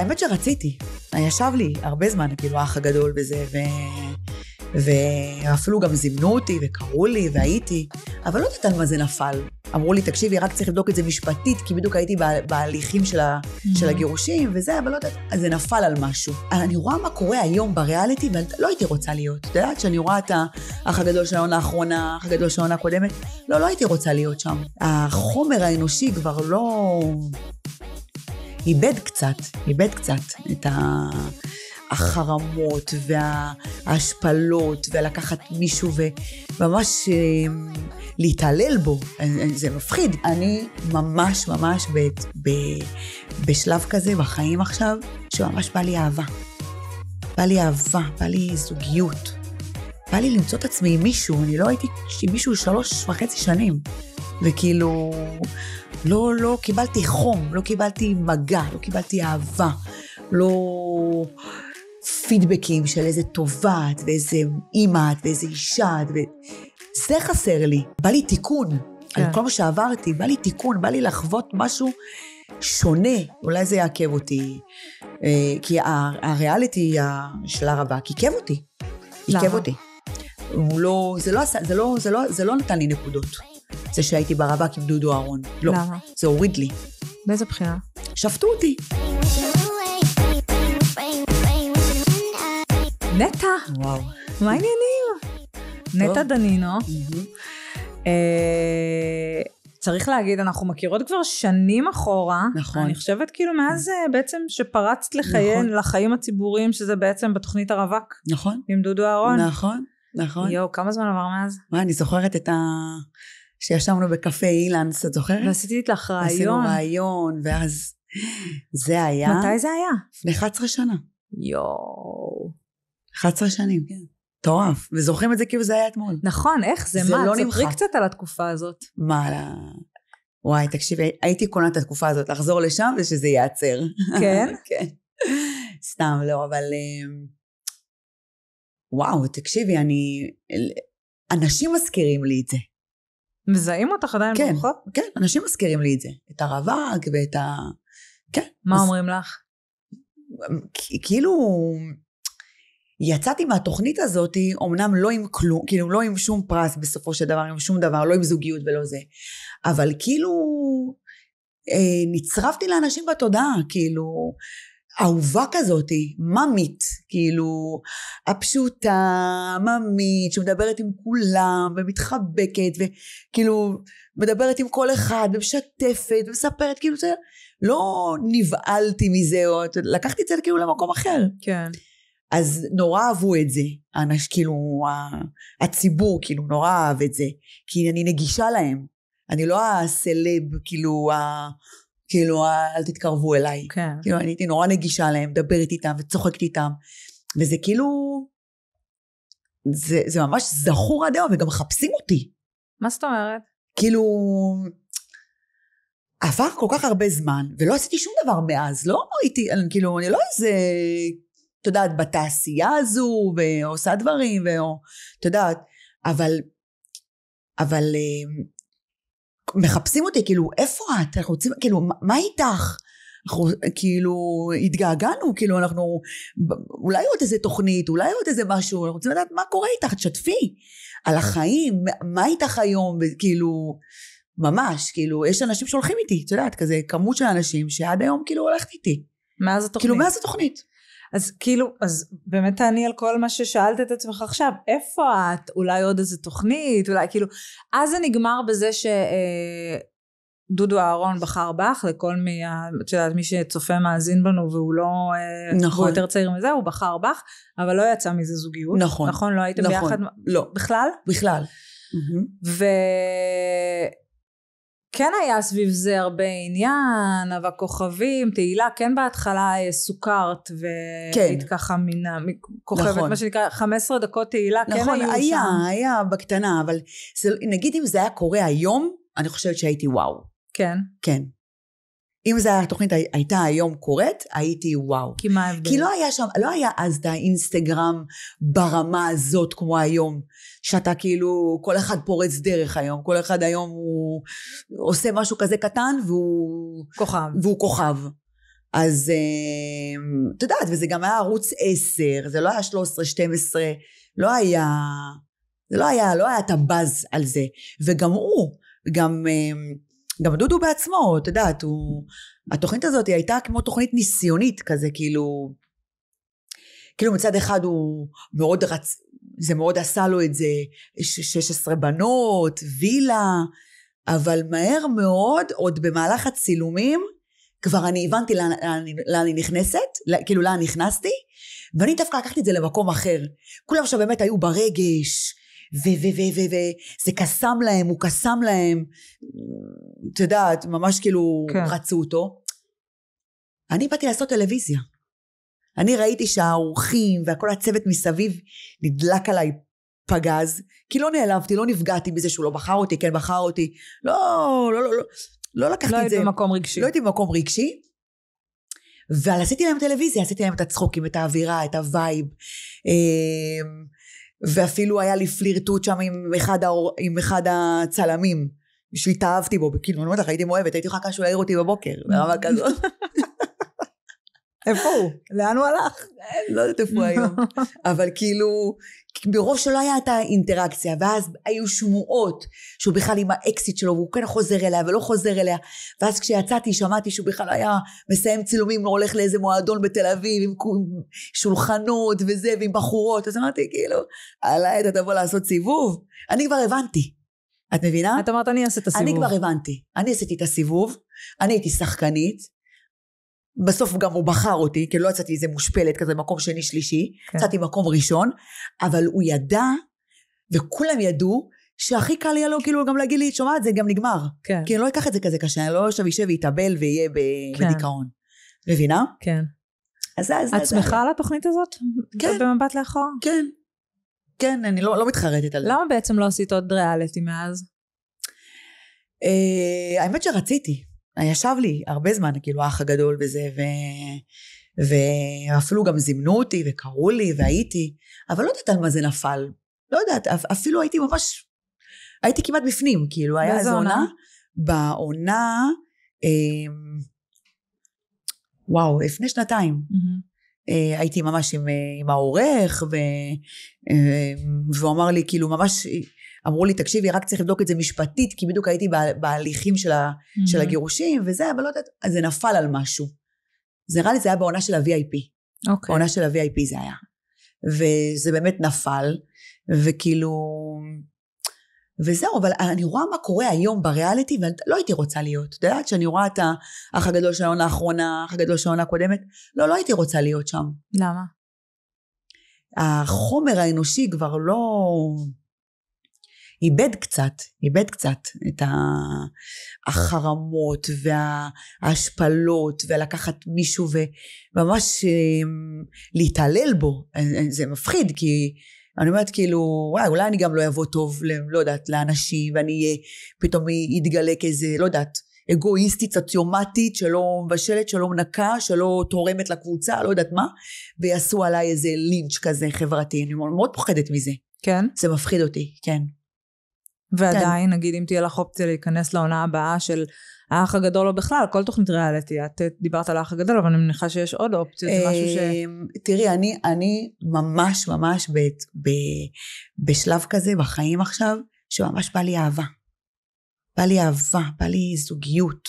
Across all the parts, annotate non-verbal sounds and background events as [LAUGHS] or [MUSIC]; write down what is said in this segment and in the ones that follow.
האמת שרציתי. ישב לי הרבה זמן, כאילו, האח הגדול בזה, ו... ואפילו גם זימנו אותי וקראו לי והייתי, אבל לא יודעת על מה זה נפל. אמרו לי, תקשיבי, רק צריך לבדוק את זה משפטית, כי בדיוק הייתי בהליכים של, ה, mm-hmm. של הגירושים וזה, אבל לא יודעת, אז זה נפל על משהו. אני רואה מה קורה היום בריאליטי, ולא הייתי רוצה להיות. את יודעת שאני רואה את האח הגדול של העונה האחרונה, האח הגדול של העונה הקודמת, לא, לא הייתי רוצה להיות שם. החומר האנושי כבר לא... איבד קצת, איבד קצת את החרמות וההשפלות, ולקחת מישהו וממש אה, להתעלל בו, אה, אה, זה מפחיד. אני ממש ממש ב, ב, בשלב כזה בחיים עכשיו, שממש בא לי אהבה. בא לי אהבה, בא לי זוגיות. בא לי למצוא את עצמי עם מישהו, אני לא הייתי עם מישהו שלוש וחצי שנים. וכאילו, לא, לא קיבלתי חום, לא קיבלתי מגע, לא קיבלתי אהבה, לא פידבקים של איזה טובה את ואיזה אימא את ואיזה אישה את. ו... זה חסר לי. בא לי תיקון. כן. על כל מה שעברתי, בא לי תיקון, בא לי לחוות משהו שונה. אולי זה יעכב אותי. אה, כי הריאליטי של הרבה עיכב אותי. עיכב אותי. הוא לא, זה לא, זה לא, זה לא, זה לא נתן לי נקודות. זה שהייתי ברווק עם דודו אהרון. לא. למה? זה הוריד לי. באיזה בחינה? שפטו אותי. נטע. וואו. מה העניינים? נטע דנינו. אה, צריך להגיד, אנחנו מכירות כבר שנים אחורה. נכון. אני חושבת כאילו מאז אה, בעצם שפרצת לחיי, נכון. לחיים הציבוריים, שזה בעצם בתוכנית הרווק. נכון. עם דודו אהרון. נכון, נכון. יואו, כמה זמן עבר מאז? מה, אני זוכרת את ה... שישבנו בקפה אילנס, את זוכרת? ועשיתי איתך רעיון. עשינו רעיון, ואז זה היה... מתי זה היה? לפני 11 שנה. יואו. 11 שנים, כן. מטורף. כן. וזוכרים את זה כאילו זה היה אתמול. נכון, איך זה? זה מה? לא ספרי קצת על התקופה הזאת. מה, לה... וואי, תקשיבי, הייתי קונה את התקופה הזאת, לחזור לשם ושזה ייעצר. כן? [LAUGHS] כן. סתם, לא, אבל... אה, וואו, תקשיבי, אני... אנשים מזכירים לי את זה. מזהים אותך עדיין כן, ברחוב? כן, אנשים מזכירים לי את זה. את הרווק ואת ה... כן. מה אז... אומרים לך? כאילו, יצאתי מהתוכנית הזאת, אמנם לא עם כלום, כאילו לא עם שום פרס בסופו של דבר, עם שום דבר, לא עם זוגיות ולא זה. אבל כאילו, אה, נצרבתי לאנשים בתודעה, כאילו, אהובה כזאתי, ממית, כאילו, הפשוטה, ממית, שמדברת עם כולם, ומתחבקת, וכאילו, מדברת עם כל אחד, ומשתפת, ומספרת, כאילו, זה, לא נבהלתי מזה, או לקחתי את זה כאילו למקום אחר. כן. אז נורא אהבו את זה, אנש, כאילו, הציבור, כאילו, נורא אהב את זה, כי אני נגישה להם. אני לא הסלב, כאילו, כאילו, אה, אל תתקרבו אליי. כן. כאילו, אני הייתי נורא נגישה להם, מדברת איתם וצוחקת איתם. וזה כאילו... זה, זה ממש זכור עד היום, וגם מחפשים אותי. מה זאת אומרת? כאילו... עבר כל כך הרבה זמן, ולא עשיתי שום דבר מאז. לא הייתי, אני, כאילו, אני לא איזה... את יודעת, בתעשייה הזו, ועושה דברים, ואת יודעת, אבל... אבל אה, מחפשים אותי, כאילו, איפה את? אנחנו רוצים, כאילו, מה, איתך? אנחנו כאילו התגעגענו, כאילו אנחנו אולי עוד איזה תוכנית, אולי עוד איזה משהו, אנחנו רוצים לדעת מה קורה איתך, תשתפי על החיים, מה איתך היום, כאילו, ממש, כאילו, יש אנשים שהולכים איתי, את יודעת, כזה כמות של אנשים שעד היום כאילו הולכת איתי. מאז התוכנית. כאילו, מאז התוכנית. אז כאילו, אז באמת תעני על כל מה ששאלת את עצמך עכשיו, איפה את? אולי עוד איזה תוכנית? אולי כאילו, אז זה נגמר בזה ש... אה, דודו אהרון בחר בך, לכל מי, את יודעת, מי שצופה מאזין בנו והוא לא, אה, נכון, הוא יותר צעיר מזה, הוא בחר בך, אבל לא יצא מזה זוגיות, נכון, נכון, לא הייתם נכון, ביחד, לא, בכלל, בכלל, mm-hmm. ו... כן היה סביב זה הרבה עניין, אבל כוכבים, תהילה, כן בהתחלה אה, סוכרת, כן. והיית כן. ככה מן כוכבת, נכון. מה שנקרא, 15 דקות תהילה, כן נכון, כן היו היה, שם. נכון, היה, היה בקטנה, אבל זה, נגיד אם זה היה קורה היום, אני חושבת שהייתי וואו. כן. כן. אם זה התוכנית הייתה היום קורית, הייתי וואו. כי מה ההבדל? כי לא היה שם, לא היה אז את האינסטגרם ברמה הזאת כמו היום, שאתה כאילו, כל אחד פורץ דרך היום, כל אחד היום הוא עושה משהו כזה קטן והוא... כוכב. והוא כוכב. אז אמ, את יודעת, וזה גם היה ערוץ 10, זה לא היה 13, 12, לא היה, זה לא היה, לא היה את הבאז על זה. וגם הוא, גם... אמ, גם דודו בעצמו, את יודעת, הוא... התוכנית הזאת היא הייתה כמו תוכנית ניסיונית כזה, כאילו... כאילו מצד אחד הוא מאוד רצ... זה מאוד עשה לו את זה, 16 בנות, וילה, אבל מהר מאוד, עוד במהלך הצילומים, כבר אני הבנתי לאן, לאן, לאן אני נכנסת, לא, כאילו לאן נכנסתי, ואני דווקא לקחתי את זה למקום אחר. כולם שם באמת היו ברגש, ו... ו... ו... ו... ו... זה קסם להם, הוא קסם להם, את יודעת, ממש כאילו כן. רצו אותו. אני באתי לעשות טלוויזיה. אני ראיתי שהאורחים וכל הצוות מסביב נדלק עליי פגז, כי לא נעלבתי, לא נפגעתי מזה שהוא לא בחר אותי, כן בחר אותי. לא, לא, לא, לא, לא לקחתי לא את זה. לא הייתי במקום רגשי. לא הייתי במקום רגשי. ועשיתי להם טלוויזיה, עשיתי להם את הצחוקים, את האווירה, את הווייב. אה, ואפילו היה לי פלירטוט שם עם אחד, האור, עם אחד הצלמים, שהתאהבתי בו, כאילו, אני אומרת לך, הייתי מאוהבת, הייתי מחכה שהוא יעיר אותי בבוקר, ברמה [LAUGHS] כזאת. איפה הוא? לאן הוא הלך? לא יודעת איפה הוא לא. היום. אבל כאילו, מרוב שלא היה את האינטראקציה, ואז היו שמועות שהוא בכלל עם האקסיט שלו, והוא כן חוזר אליה ולא חוזר אליה, ואז כשיצאתי שמעתי שהוא בכלל היה מסיים צילומים, הוא הולך לאיזה מועדון בתל אביב עם שולחנות וזה, ועם בחורות, אז אמרתי כאילו, עלי אתה תבוא לעשות סיבוב? אני כבר הבנתי. את מבינה? את אמרת אני אעשה את הסיבוב. אני כבר הבנתי. אני עשיתי את הסיבוב, אני הייתי שחקנית, בסוף גם הוא בחר אותי, כי לא יצאתי איזה מושפלת כזה מקום שני שלישי, כן. יצאתי כן. מקום ראשון, אבל הוא ידע, וכולם ידעו, שהכי קל יהיה לו כאילו גם להגיד לי, שומעת, זה גם נגמר. כן. כי אני לא אקח את זה כזה קשה, אני לא עכשיו אשב ואתאבל ואהיה ב- כן. בדיכאון. מבינה? כן. אז זה, אז... זה. את שמחה על התוכנית הזאת? כן. במבט לאחור? כן. כן, אני לא, לא מתחרטת על זה. למה בעצם לא עשית עוד ריאליטי מאז? אה, האמת שרציתי. אה, ישב לי הרבה זמן, כאילו האח הגדול וזה, ו... ואפילו גם זימנו אותי וקראו לי והייתי, אבל לא יודעת על מה זה נפל. לא יודעת, אפילו הייתי ממש, הייתי כמעט בפנים, כאילו, היה איזו עונה. בעונה, אה, וואו, לפני שנתיים. Mm-hmm. הייתי ממש עם, אה, עם העורך, ו, אמ, והוא אמר לי, כאילו, ממש אמרו לי, תקשיבי, רק צריך לבדוק את זה משפטית, כי בדיוק הייתי בה, בהליכים של, ה, mm-hmm. של הגירושים, וזה, אבל לא יודעת, אז זה נפל על משהו. זה נראה לי, זה היה בעונה של ה-VIP. אוקיי. Okay. בעונה של ה-VIP זה היה. וזה באמת נפל, וכאילו... וזהו, אבל אני רואה מה קורה היום בריאליטי, ולא הייתי רוצה להיות. את יודעת שאני רואה את האח הגדול של העונה האחרונה, האח הגדול של העונה הקודמת, לא, לא הייתי רוצה להיות שם. למה? החומר האנושי כבר לא... איבד קצת, איבד קצת את החרמות וההשפלות ולקחת מישהו וממש אמ, להתעלל בו, אה, אה, זה מפחיד כי אני אומרת כאילו, וואי, אולי אני גם לא אבוא טוב, לא יודעת, לאנשים, ואני אהיה, פתאום אתגלה כאיזה, לא יודעת, אגואיסטית, סוציומטית, שלא מבשלת, שלא מנקה, שלא תורמת לקבוצה, לא יודעת מה, ויעשו עליי איזה לינץ' כזה חברתי. אני מאוד פוחדת מזה. כן? זה מפחיד אותי, כן. ועדיין, כן. נגיד, אם תהיה לך אופציה להיכנס לעונה הבאה של האח הגדול או בכלל, כל תוכנית ריאליטי, את דיברת על האח הגדול, אבל אני מניחה שיש עוד אופציות, זה משהו ש... אמ, תראי, אני, אני ממש ממש ב, ב, בשלב כזה בחיים עכשיו, שממש בא לי אהבה. בא לי אהבה, בא לי זוגיות.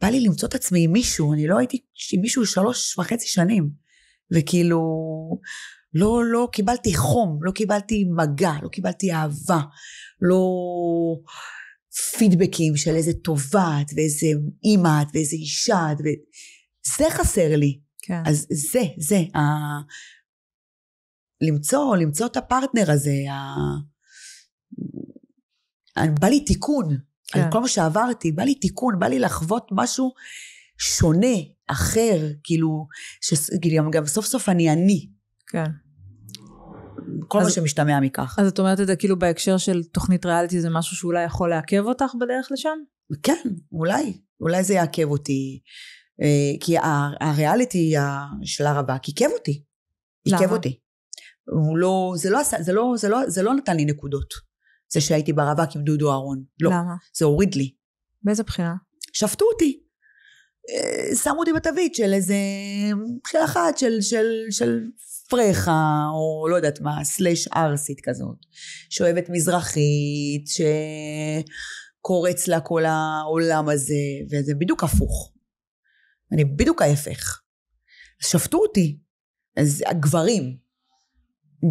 בא לי למצוא את עצמי עם מישהו, אני לא הייתי עם מישהו שלוש וחצי שנים. וכאילו, לא, לא קיבלתי חום, לא קיבלתי מגע, לא קיבלתי אהבה, לא פידבקים של איזה טובה את ואיזה אימא את ואיזה אישה את, ו... זה חסר לי. כן. אז זה, זה, ה... למצוא, למצוא את הפרטנר הזה, ה... בא לי תיקון, כן. על כל מה שעברתי, בא לי תיקון, בא לי לחוות משהו שונה, אחר, כאילו, ש... כאילו, גם, גם סוף סוף אני אני. כן. כל אז, מה שמשתמע מכך. אז את אומרת את זה כאילו בהקשר של תוכנית ריאליטי זה משהו שאולי יכול לעכב אותך בדרך לשם? כן, אולי. אולי זה יעכב אותי. אה, כי הריאליטי של הרווק עיכב אותי. עיכב אותי. הוא לא, זה לא, זה לא, זה לא, זה לא נתן לי נקודות. זה שהייתי ברווק עם דודו אהרון. לא. למה? זה הוריד לי. באיזה בחינה? שפטו אותי. אה, שמו אותי בתווית של איזה, של אחת, של, של, של פרחה, או לא יודעת מה, סלאש ארסית כזאת, שאוהבת מזרחית, שקורץ לה כל העולם הזה, וזה בדיוק הפוך. אני בדיוק ההפך. אז שפטו אותי. אז הגברים,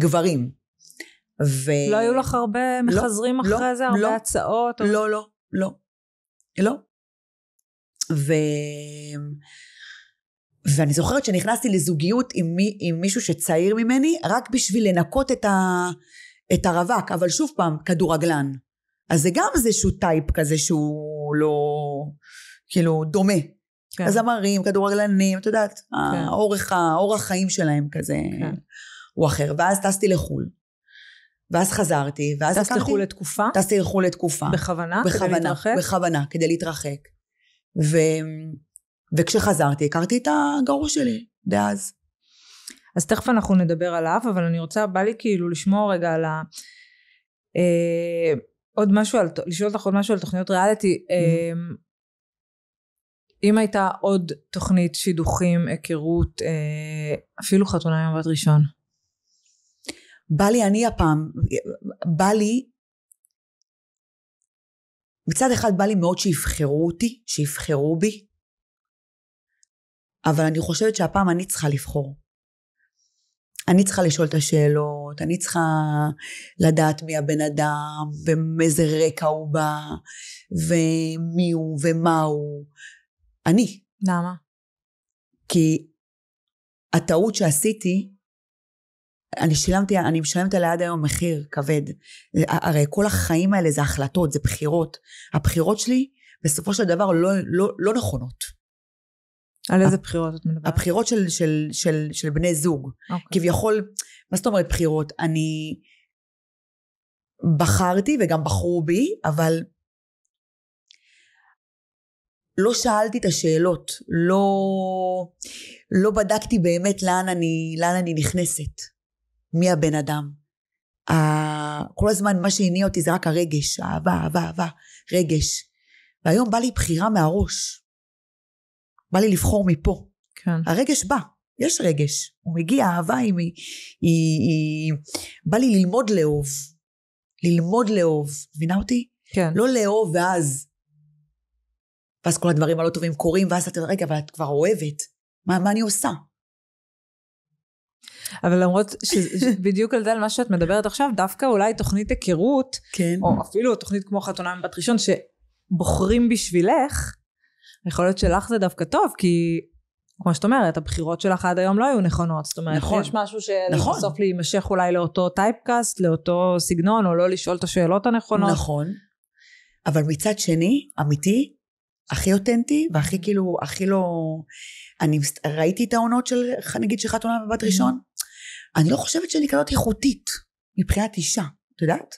גברים. ו... לא היו לך הרבה לא, מחזרים לא, אחרי לא, זה, לא, הרבה לא, הצעות? או... לא, לא, לא. לא. ו... ואני זוכרת שנכנסתי לזוגיות עם, מי, עם מישהו שצעיר ממני, רק בשביל לנקות את, ה, את הרווק, אבל שוב פעם, כדורגלן. אז זה גם איזשהו טייפ כזה שהוא לא, כאילו, דומה. כן. הזמרים, כדורגלנים, את יודעת, כן. האורך, האורח החיים שלהם כזה כן. הוא אחר. ואז טסתי לחו"ל. ואז חזרתי, ואז טסתי לחו"ל לתקופה? טסתי לחו"ל לתקופה. בכוונה? בכוונה, כדי להתרחק? בכוונה, כדי להתרחק. ו... וכשחזרתי הכרתי את הגרוש שלי דאז. אז תכף אנחנו נדבר עליו, אבל אני רוצה, בא לי כאילו לשמוע רגע על ה... אה, עוד משהו, על, לשאול אותך עוד משהו על תוכניות ריאליטי. Mm-hmm. אה, אם הייתה עוד תוכנית שידוכים, היכרות, אה, אפילו חתונה עם מבט ראשון. בא לי, אני הפעם, בא לי, מצד אחד בא לי מאוד שיבחרו אותי, שיבחרו בי, אבל אני חושבת שהפעם אני צריכה לבחור. אני צריכה לשאול את השאלות, אני צריכה לדעת מי הבן אדם, ומאיזה רקע הוא בא, ומי הוא ומה הוא. אני. למה? כי הטעות שעשיתי, אני שילמתי, אני משלמת עליה עד היום מחיר כבד. הרי כל החיים האלה זה החלטות, זה בחירות. הבחירות שלי בסופו של דבר לא, לא, לא נכונות. על איזה בחירות את מדברת? הבחירות של, של, של, של בני זוג. Okay. אוקיי. כביכול, מה זאת אומרת בחירות? אני בחרתי וגם בחרו בי, אבל לא שאלתי את השאלות, לא, לא בדקתי באמת לאן אני, לאן אני נכנסת, מי הבן אדם. ה, כל הזמן מה שהניע אותי זה רק הרגש, אהבה, אהבה, אהבה, רגש. והיום בא לי בחירה מהראש. בא לי לבחור מפה. כן. הרגש בא, יש רגש, הוא מגיע, אהבה היא, היא, היא, היא... בא לי ללמוד לאהוב. ללמוד לאהוב, מבינה אותי? כן. לא לאהוב ואז, ואז כל הדברים הלא טובים קורים, ואז אתה רגע, אבל את כבר אוהבת, מה, מה אני עושה? אבל למרות שבדיוק על זה, על מה שאת מדברת עכשיו, דווקא אולי תוכנית היכרות, כן. או אפילו תוכנית כמו חתונה מבת ראשון, שבוחרים בשבילך, יכול להיות שלך זה דווקא טוב, כי כמו שאת אומרת, הבחירות שלך עד היום לא היו נכונות. זאת אומרת, נכון, יש משהו שבסוף נכון. להימשך אולי לאותו טייפקאסט, לאותו סגנון, או לא לשאול את השאלות הנכונות. נכון. אבל מצד שני, אמיתי, הכי אותנטי, והכי כאילו, הכי לא... אני ראיתי את העונות של, נגיד, שחת עונה בבת mm-hmm. ראשון. אני לא חושבת שאני כזאת איכותית מבחינת אישה, את יודעת?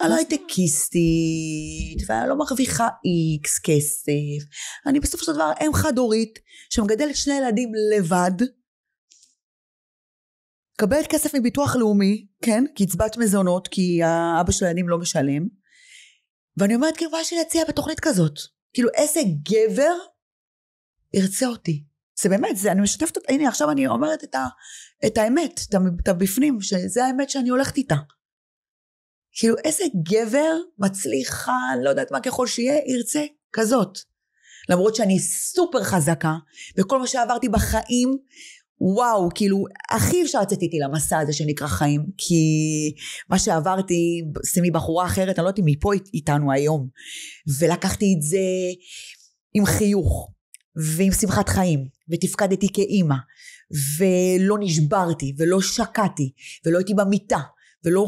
אני לא הייטקיסטית, ואני לא מרוויחה איקס כסף. אני בסופו של דבר אם חד-הורית שמגדלת שני ילדים לבד, מקבלת כסף מביטוח לאומי, כן, קצבת מזונות, כי האבא של הילדים לא משלם. ואני אומרת, כאילו, מה יש לי להציע בתוכנית כזאת? כאילו, איזה גבר ירצה אותי? זה באמת, זה, אני משתפת, הנה, עכשיו אני אומרת את, ה, את האמת, את הבפנים, שזה האמת שאני הולכת איתה. כאילו איזה גבר מצליחה, לא יודעת מה ככל שיהיה, ירצה כזאת. למרות שאני סופר חזקה, וכל מה שעברתי בחיים, וואו, כאילו, הכי אפשר לצאת איתי למסע הזה שנקרא חיים, כי מה שעברתי, שימי בחורה אחרת, אני לא יודעת אם היא פה איתנו היום, ולקחתי את זה עם חיוך, ועם שמחת חיים, ותפקדתי כאימא, ולא נשברתי, ולא שקעתי, ולא הייתי במיטה, ולא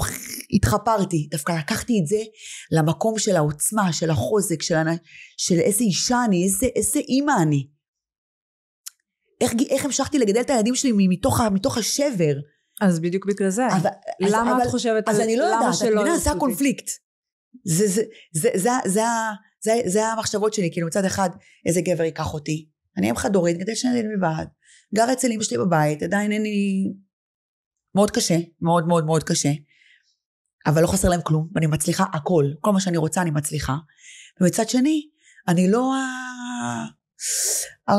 התחפרתי, דווקא לקחתי את זה למקום של העוצמה, של החוזק, של, הנ... של איזה אישה אני, איזה, איזה אימא אני. איך, איך המשכתי לגדל את הילדים שלי מתוך, מתוך השבר? אז בדיוק בגלל זה. אבל, למה אבל, את חושבת... אז אני לא יודעת, את מבינה, זה הקונפליקט. זה, זה, זה, זה, זה, זה, זה המחשבות שלי, כאילו מצד אחד, איזה גבר ייקח אותי. אני אם חד הורית, גדל שני ילדים לבד, גר אצל אמא שלי בבית, עדיין אין לי מאוד קשה, מאוד מאוד מאוד קשה, אבל לא חסר להם כלום, ואני מצליחה הכל, כל מה שאני רוצה אני מצליחה. ומצד שני, אני לא ה... ה...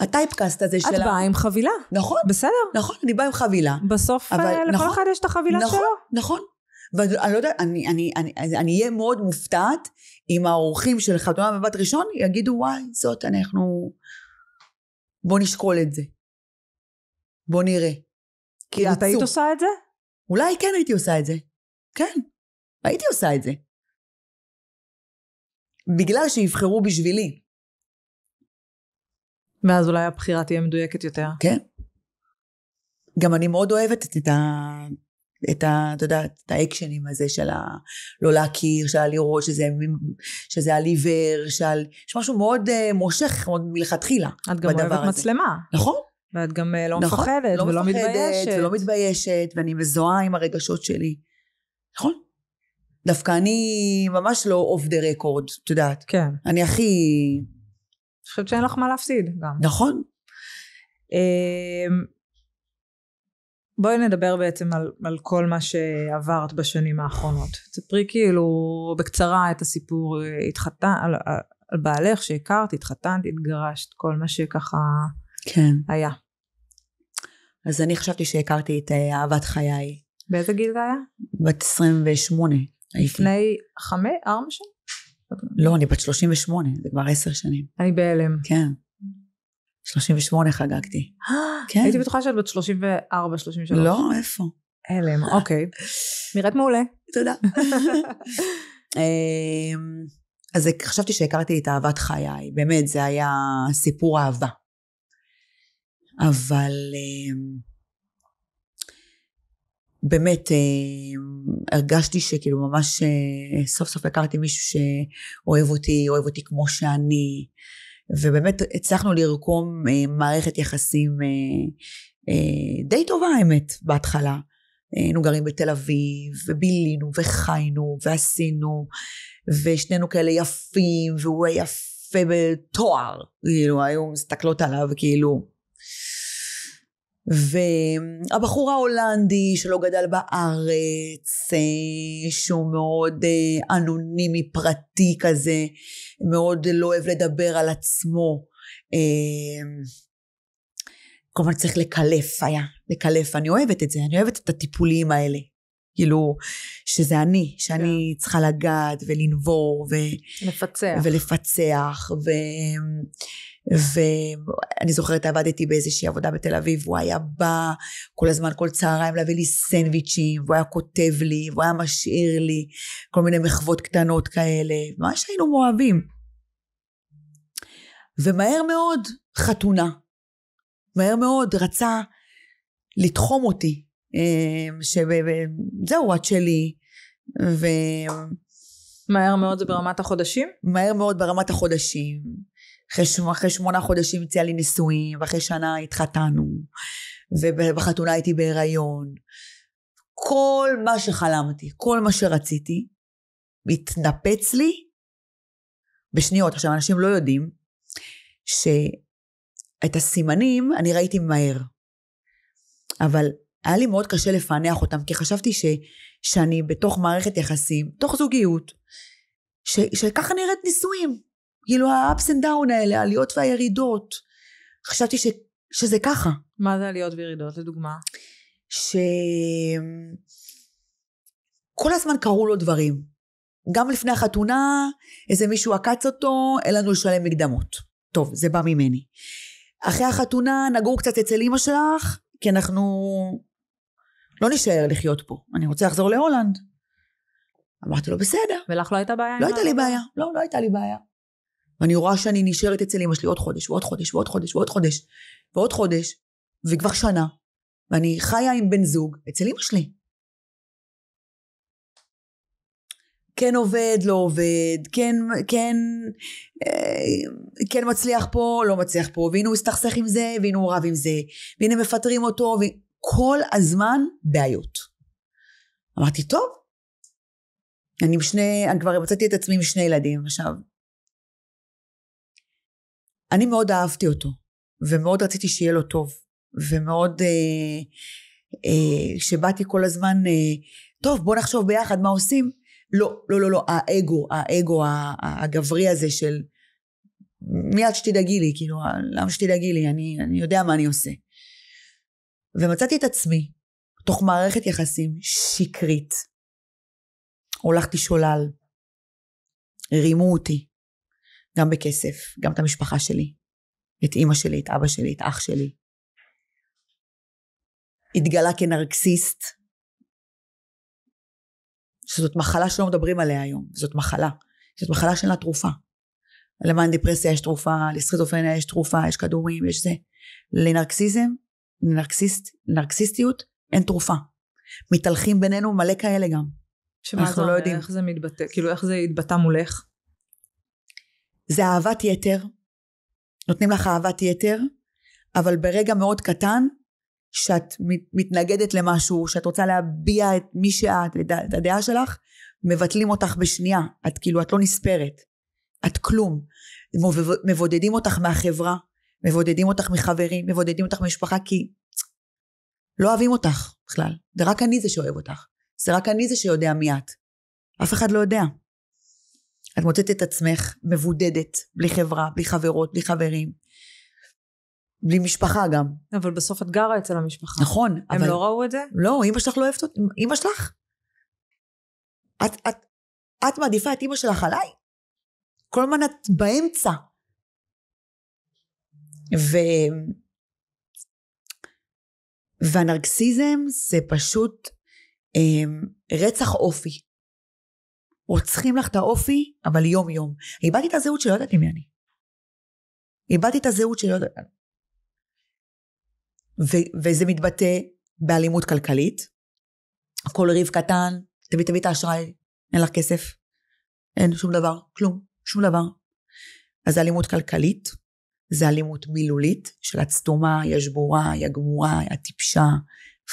הטייפקאסט הזה את שלה. את באה עם חבילה. נכון. בסדר. נכון, אני באה עם חבילה. בסוף אבל, אה, לכל נכון, אחד יש את החבילה נכון, שלו. נכון, נכון. ואני לא-, לא יודעת, אני, אני, אני, אני אהיה מאוד מופתעת אם האורחים של חתונה בבת ראשון יגידו וואי זאת אנחנו בוא נשקול את זה. בוא נראה. כי את היית עושה את זה? אולי כן הייתי עושה את זה. כן, הייתי עושה את זה. בגלל שיבחרו בשבילי. ואז אולי הבחירה תהיה מדויקת יותר. כן. גם אני מאוד אוהבת את את ה... את ה... אתה יודע, את האקשנים הזה של ה... לא להכיר, של הלראות, שזה, שזה הליבר, של... יש משהו מאוד uh, מושך, בדבר הזה. את גם אוהבת מצלמה. נכון. ואת גם אה, לא נכון, מפחדת לא ולא מפחדת, מתביישת. ולא מתביישת, ואני מזוהה עם הרגשות שלי. נכון. דווקא אני ממש לא אוף דה רקורד, את יודעת. כן. אני הכי... אני חושבת שאין לך מה להפסיד גם. נכון. אמ, בואי נדבר בעצם על, על כל מה שעברת בשנים האחרונות. תספרי כאילו בקצרה את הסיפור, אה, התחתן, על, על בעלך שהכרת, התחתנת, התגרשת, כל מה שככה... כן. היה. אז אני חשבתי שהכרתי את אה, אהבת חיי. באיזה גיל זה היה? בת 28. לפני חמש, ארבע שנים? לא, אני בת 38, זה כבר עשר שנים. אני בהלם. כן. 38 חגגתי. [GASPS] כן. הייתי בטוחה שאת בת 34, 33. לא, איפה? הלם, [LAUGHS] אוקיי. נראית מעולה. תודה. [LAUGHS] [LAUGHS] אמ, אז חשבתי שהכרתי את אהבת חיי, באמת, זה היה סיפור אהבה. אבל אמ, באמת אמ, הרגשתי שכאילו ממש אה, סוף סוף הכרתי מישהו שאוהב אותי, אוהב אותי כמו שאני, ובאמת הצלחנו לרקום אה, מערכת יחסים אה, די טובה האמת בהתחלה. היינו גרים בתל אביב, ובילינו, וחיינו, ועשינו, ושנינו כאלה יפים, והוא היה יפה בתואר, כאילו, היו מסתכלות עליו, כאילו, והבחור ההולנדי שלא גדל בארץ, אה, שהוא מאוד אה, אנונימי, פרטי כזה, מאוד לא אוהב לדבר על עצמו. אה, כל צריך לקלף היה, לקלף. אני אוהבת את זה, אני אוהבת את הטיפולים האלה. כאילו, שזה אני, שאני yeah. כן. צריכה לגעת ולנבור ו... לפצח. ולפצח. ו... ואני זוכרת עבדתי באיזושהי עבודה בתל אביב הוא היה בא כל הזמן כל צהריים להביא לי סנדוויצ'ים והוא היה כותב לי והוא היה משאיר לי כל מיני מחוות קטנות כאלה מה שהיינו מאוהבים ומהר מאוד חתונה מהר מאוד רצה לתחום אותי אמ, שזהו את שלי ו... מהר מאוד זה ברמת החודשים? מהר מאוד ברמת החודשים אחרי, אחרי שמונה חודשים הציע לי נישואים, ואחרי שנה התחתנו, ובחתונה הייתי בהיריון. כל מה שחלמתי, כל מה שרציתי, מתנפץ לי בשניות. עכשיו, אנשים לא יודעים שאת הסימנים אני ראיתי מהר, אבל היה לי מאוד קשה לפענח אותם, כי חשבתי ש, שאני בתוך מערכת יחסים, תוך זוגיות, ש, שככה נראית נישואים. כאילו ה-ups and down האלה, העליות והירידות. חשבתי ש, שזה ככה. מה זה עליות וירידות, לדוגמה? ש... כל הזמן קרו לו דברים. גם לפני החתונה, איזה מישהו עקץ אותו, אין לנו לשלם מקדמות. טוב, זה בא ממני. אחרי החתונה נגור קצת אצל אימא שלך, כי אנחנו לא נשאר לחיות פה. אני רוצה לחזור להולנד. אמרתי לו, בסדר. ולך לא הייתה בעיה? לא הייתה לי בעיה. לא, לא הייתה לי בעיה. ואני רואה שאני נשארת אצל אמא שלי עוד חודש ועוד חודש ועוד חודש ועוד חודש ועוד חודש, וכבר שנה, ואני חיה עם בן זוג אצל אמא שלי. כן עובד, לא עובד, כן, כן, אה, כן מצליח פה, לא מצליח פה, והנה הוא הסתכסך עם זה, והנה הוא רב עם זה, והנה מפטרים אותו, וכל הזמן בעיות. אמרתי, טוב, אני עם שני, אני כבר מצאתי את עצמי עם שני ילדים עכשיו. אני מאוד אהבתי אותו, ומאוד רציתי שיהיה לו טוב, ומאוד, אה, אה, שבאתי כל הזמן, אה, טוב, בוא נחשוב ביחד מה עושים. לא, לא, לא, לא, האגו, האגו הגברי הזה של מיד שתדאגי לי, כאילו, אה, למה שתדאגי לי? אני, אני יודע מה אני עושה. ומצאתי את עצמי תוך מערכת יחסים שקרית. הולכתי שולל, רימו אותי, גם בכסף, גם את המשפחה שלי, את אימא שלי, את אבא שלי, את אח שלי. התגלה כנרקסיסט, שזאת מחלה שלא מדברים עליה היום, זאת מחלה. זאת מחלה שאין לה תרופה. למען דיפרסיה יש תרופה, לסכיזופניה יש תרופה, יש כדורים, יש זה. לנרקסיזם, לנרקסיסט, לנרקסיסטיות, אין תרופה. מתהלכים בינינו מלא כאלה גם. שמה זה לא יודעים. איך זה מתבטא? כאילו איך זה התבטא מולך? זה אהבת יתר, נותנים לך אהבת יתר, אבל ברגע מאוד קטן, שאת מתנגדת למשהו, שאת רוצה להביע את מי שאת, את הדעה שלך, מבטלים אותך בשנייה. את כאילו, את לא נספרת. את כלום. מבודדים אותך מהחברה, מבודדים אותך מחברים, מבודדים אותך ממשפחה, כי לא אוהבים אותך בכלל. זה רק אני זה שאוהב אותך. זה רק אני זה שיודע מי את. אף אחד לא יודע. את מוצאת את עצמך מבודדת, בלי חברה, בלי חברות, בלי חברים, בלי משפחה גם. אבל בסוף את גרה אצל המשפחה. נכון. הם אבל... לא ראו את זה? לא, אמא שלך לא אוהבת אותי. אמא שלך? את, את, את מעדיפה את אמא שלך עליי? כל הזמן את באמצע. ו... והנרקסיזם זה פשוט אמ, רצח אופי. רוצחים לך את האופי, אבל יום יום. איבדתי את הזהות שלא ידעתי מי אני. איבדתי את הזהות שלא ידעתי. וזה מתבטא באלימות כלכלית. כל ריב קטן, תביא תביא את האשראי, אין לך כסף, אין שום דבר, כלום, שום דבר. אז זה אלימות כלכלית, זה אלימות מילולית, של את סתומה, היא השבורה, היא הגמורה, היא הטיפשה,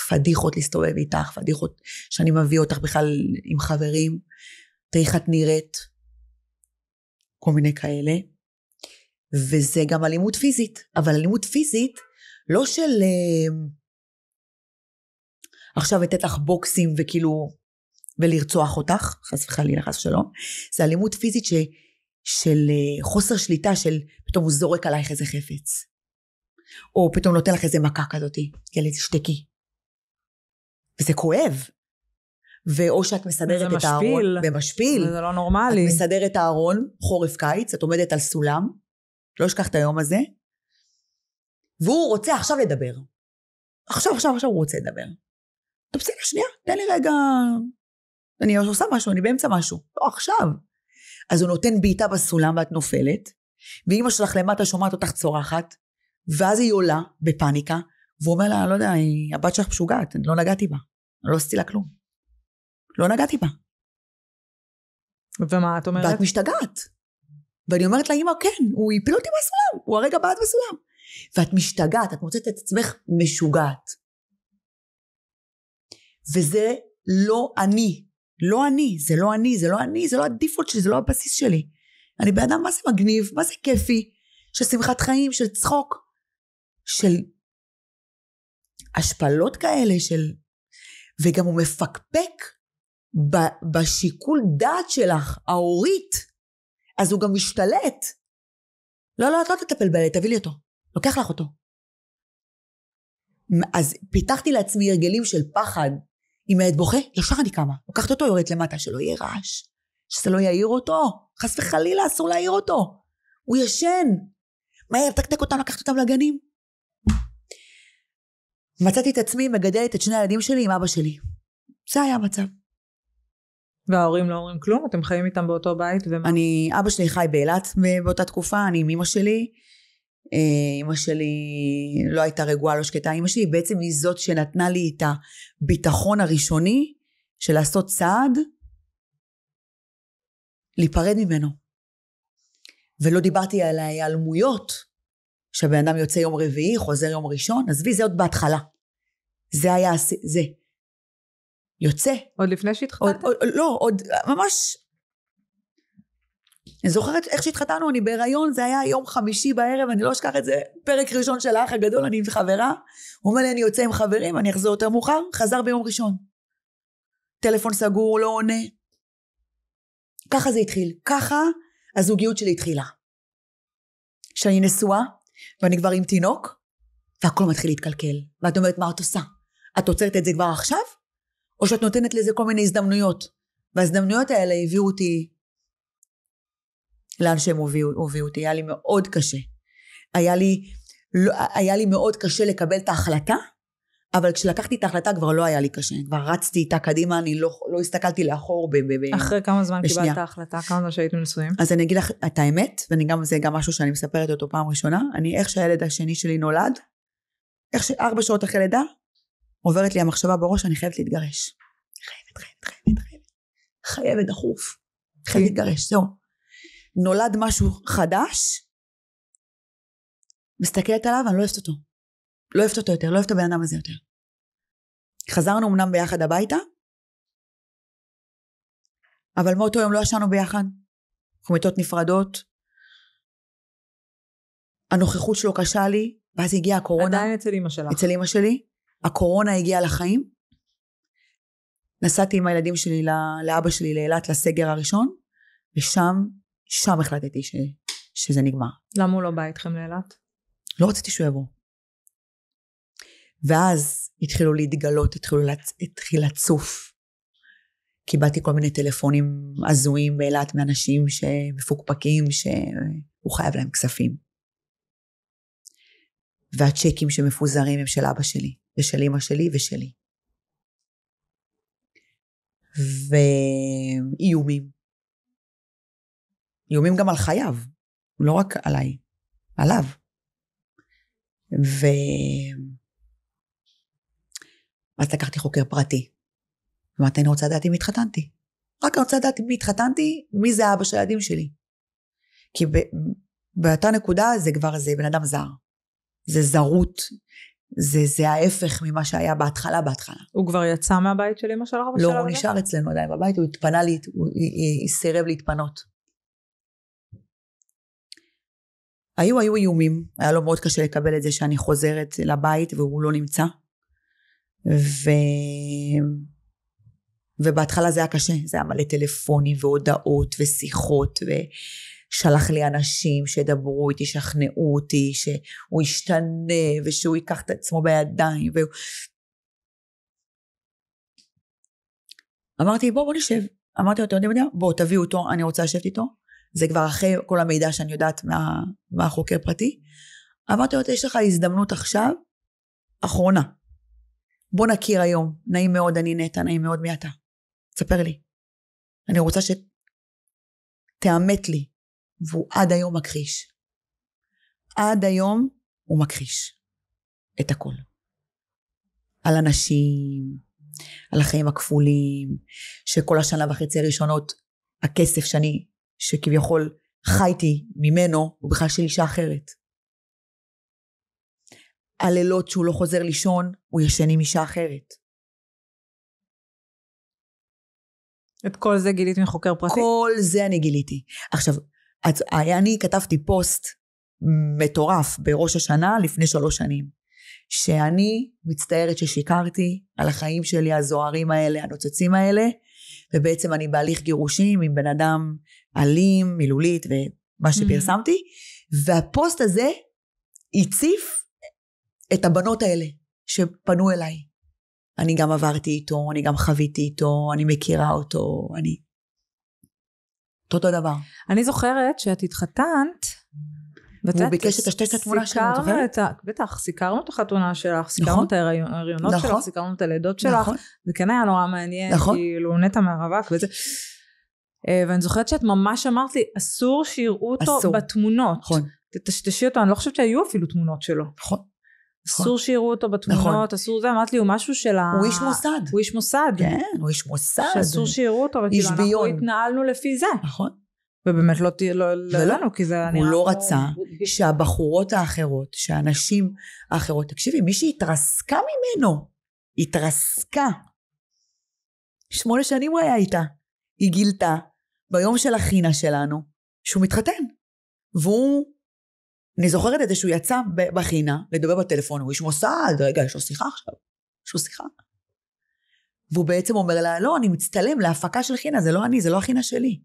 פדיחות להסתובב איתך, פדיחות שאני מביא אותך בכלל עם חברים. איך את נראית, כל מיני כאלה. וזה גם אלימות פיזית, אבל אלימות פיזית לא של אה, עכשיו לתת לך בוקסים וכאילו ולרצוח אותך, חס וחלילה, חס ושלום. זה אלימות פיזית ש, של אה, חוסר שליטה, של פתאום הוא זורק עלייך איזה חפץ. או פתאום נותן לך איזה מכה כזאתי, כאילו תשתקי. וזה כואב, ואו שאת מסדרת את משפיל. הארון. זה משפיל. זה לא נורמלי. את מסדרת הארון, חורף קיץ, את עומדת על סולם, לא אשכח את היום הזה, והוא רוצה עכשיו לדבר. עכשיו, עכשיו, עכשיו הוא רוצה לדבר. טוב, בסדר, שנייה, תן לי רגע... אני עושה משהו, אני באמצע משהו. לא, עכשיו. אז הוא נותן בעיטה בסולם ואת נופלת, ואימא שלך למטה שומעת אותך צורחת, ואז היא עולה בפאניקה, והוא אומר לה, לא יודע, הבת שלך משוגעת, אני לא נגעתי בה, אני לא עשיתי לה כלום. לא נגעתי בה. ומה את אומרת? ואת משתגעת. ואני אומרת לאמא, כן, הוא הפיל אותי מהסולם, הוא הרגע בעד בסולם. ואת משתגעת, את מוצאת את עצמך משוגעת. וזה לא אני. לא אני, זה לא אני, זה לא אני, זה לא הדיפולט שלי, זה לא הבסיס שלי. אני בן אדם מה זה מגניב, מה זה כיפי, של שמחת חיים, של צחוק, של השפלות כאלה, של... וגם הוא מפקפק בשיקול דעת שלך, ההורית, אז הוא גם משתלט. לא, לא, את לא תטפל בילד, תביא לי אותו. לוקח לך אותו. אז פיתחתי לעצמי הרגלים של פחד. אם הילד בוכה, ישר לא אני קמה. לוקחת אותו, יורדת למטה, שלא יהיה רעש. שזה לא יעיר אותו. חס וחלילה, אסור להעיר אותו. הוא ישן. מהר, תקתק אותם, לקחת אותם לגנים. מצאתי את עצמי מגדלת את שני הילדים שלי עם אבא שלי. זה היה המצב. וההורים לא אומרים כלום? אתם חיים איתם באותו בית? ומה? אני, אבא שלי חי באילת באותה תקופה, אני עם אימא שלי. אימא אה, שלי לא הייתה רגועה, לא שקטה. אימא שלי בעצם היא זאת שנתנה לי את הביטחון הראשוני של לעשות צעד, להיפרד ממנו. ולא דיברתי על ההיעלמויות, שהבן אדם יוצא יום רביעי, חוזר יום ראשון, עזבי, זה עוד בהתחלה. זה היה, זה. יוצא. עוד לפני שהתחתנת? לא, עוד ממש... אני זוכרת איך שהתחתנו, אני בהיריון, זה היה יום חמישי בערב, אני לא אשכח את זה, פרק ראשון של האח הגדול, אני עם חברה, הוא אומר לי, אני יוצא עם חברים, אני אחזור יותר מאוחר, חזר ביום ראשון. טלפון סגור, לא עונה. ככה זה התחיל, ככה הזוגיות שלי התחילה. שאני נשואה, ואני כבר עם תינוק, והכל מתחיל להתקלקל. ואת אומרת, מה את עושה? את עוצרת את זה כבר עכשיו? או שאת נותנת לזה כל מיני הזדמנויות. וההזדמנויות האלה הביאו אותי לאן שהם הוביא, הובילו אותי. היה לי מאוד קשה. היה לי, לא, היה לי מאוד קשה לקבל את ההחלטה, אבל כשלקחתי את ההחלטה כבר לא היה לי קשה. כבר רצתי איתה קדימה, אני לא, לא הסתכלתי לאחור. ב, ב, ב, אחרי כמה זמן בשנייה. קיבלת ההחלטה? כמה זמן שהייתם נשואים? אז אני אגיד לך את האמת, וזה גם משהו שאני מספרת אותו פעם ראשונה. אני, איך שהילד השני שלי נולד, איך שארבע שעות אחרי לידה, עוברת לי המחשבה בראש אני חייבת להתגרש. חייבת, חייבת, חייבת, חייבת. חייבת דחוף. חייבת כן. להתגרש, זהו. נולד משהו חדש, מסתכלת עליו, אני לא אוהבת אותו. לא אוהבת אותו יותר, לא אוהבת את הבן אדם הזה יותר. חזרנו אמנם ביחד הביתה, אבל מאותו יום לא ישנו ביחד. אנחנו מיטות נפרדות. הנוכחות שלו קשה לי, ואז הגיעה הקורונה. עדיין אצל אמא שלך. אצל אמא שלי. הקורונה הגיעה לחיים. נסעתי עם הילדים שלי לאבא שלי לאילת לסגר הראשון, ושם, שם החלטתי ש, שזה נגמר. למה הוא לא בא איתכם לאילת? לא רציתי שהוא יבוא. ואז התחילו להתגלות, התחילו לצ... התחיל לצוף. קיבלתי כל מיני טלפונים הזויים באילת מאנשים שמפוקפקים, שהוא חייב להם כספים. והצ'קים שמפוזרים הם של אבא שלי. ושל אימא שלי ושלי. ואיומים. איומים גם על חייו, לא רק עליי, עליו. ו... אז לקחתי חוקר פרטי. אמרתי, אני רוצה לדעת אם התחתנתי. רק אני רוצה לדעת אם התחתנתי, מי זה אבא של הילדים שלי. כי ב... באותה נקודה זה כבר איזה בן אדם זר. זה זרות, זה, זה ההפך ממה שהיה בהתחלה בהתחלה. הוא כבר יצא מהבית של אמא שלך בשלב לא, הזה? לא, הוא נשאר אצלנו עדיין בבית, הוא התפנה, לי, הוא סירב להתפנות. היו, היו איומים, היה לו מאוד קשה לקבל את זה שאני חוזרת לבית והוא לא נמצא. ו... ובהתחלה זה היה קשה, זה היה מלא טלפונים והודעות ושיחות ו... שלח לי אנשים שידברו איתי, שכנעו אותי, שהוא ישתנה ושהוא ייקח את עצמו בידיים. ו... אמרתי בוא בוא נשב, אמרתי לו אתם יודעים מה, בוא תביאו אותו, אני רוצה לשבת איתו, זה כבר אחרי כל המידע שאני יודעת מה, מה חוקר פרטי. אמרתי לו יש לך הזדמנות עכשיו, אחרונה, בוא נכיר היום, נעים מאוד אני נטע, נעים מאוד מי אתה, תספר לי, אני רוצה שתאמת לי, והוא עד היום מכחיש. עד היום הוא מכחיש את הכל. על אנשים, על החיים הכפולים, שכל השנה וחצי הראשונות הכסף שאני, שכביכול חייתי ממנו, הוא בכלל של אישה אחרת. הלילות שהוא לא חוזר לישון, הוא ישן עם אישה אחרת. את כל זה גילית מחוקר פרטי? כל זה אני גיליתי. עכשיו, אז אני כתבתי פוסט מטורף בראש השנה לפני שלוש שנים, שאני מצטערת ששיקרתי על החיים שלי הזוהרים האלה, הנוצצים האלה, ובעצם אני בהליך גירושים עם בן אדם אלים, מילולית ומה mm-hmm. שפרסמתי, mm-hmm. והפוסט הזה הציף את הבנות האלה שפנו אליי. אני גם עברתי איתו, אני גם חוויתי איתו, אני מכירה אותו, אני... אותו דבר. אני זוכרת שאת התחתנת, הוא ביקש לטשטש את התמונה שלנו, את זוכרת? בטח, סיכרנו את החתונה שלך, סיקרנו נכון. את ההריונות נכון. שלך, סיכרנו את הלידות שלך, נכון. זה כן היה נורא מעניין, כאילו נטע מהרווק וזה. אה, ואני זוכרת שאת ממש אמרת לי, אסור שיראו אותו בתמונות. נכון. תטשטשי אותו, אני לא חושבת שהיו אפילו תמונות שלו. נכון. נכון. אסור שיראו אותו בתמונות, נכון. אסור זה, אמרת לי, הוא משהו של ה... הוא איש מוסד. הוא איש מוסד. כן, הוא איש מוסד. שאסור שיראו אותו, וכאילו אנחנו התנהלנו לפי זה. נכון. ובאמת לא תהיה, לא, לא ולא, לנו, כי זה נראה... הוא לא רצה שהבחורות האחרות, שהנשים האחרות, תקשיבי, מי שהתרסקה ממנו, התרסקה. שמונה שנים הוא היה איתה. היא גילתה ביום של החינה שלנו שהוא מתחתן. והוא אני זוכרת את זה שהוא יצא בחינה לדבר בטלפון, הוא איש מוסד, רגע, יש לו שיחה עכשיו, יש לו שיחה. והוא בעצם אומר לה, לא, אני מצטלם להפקה של חינה, זה לא אני, זה לא החינה שלי.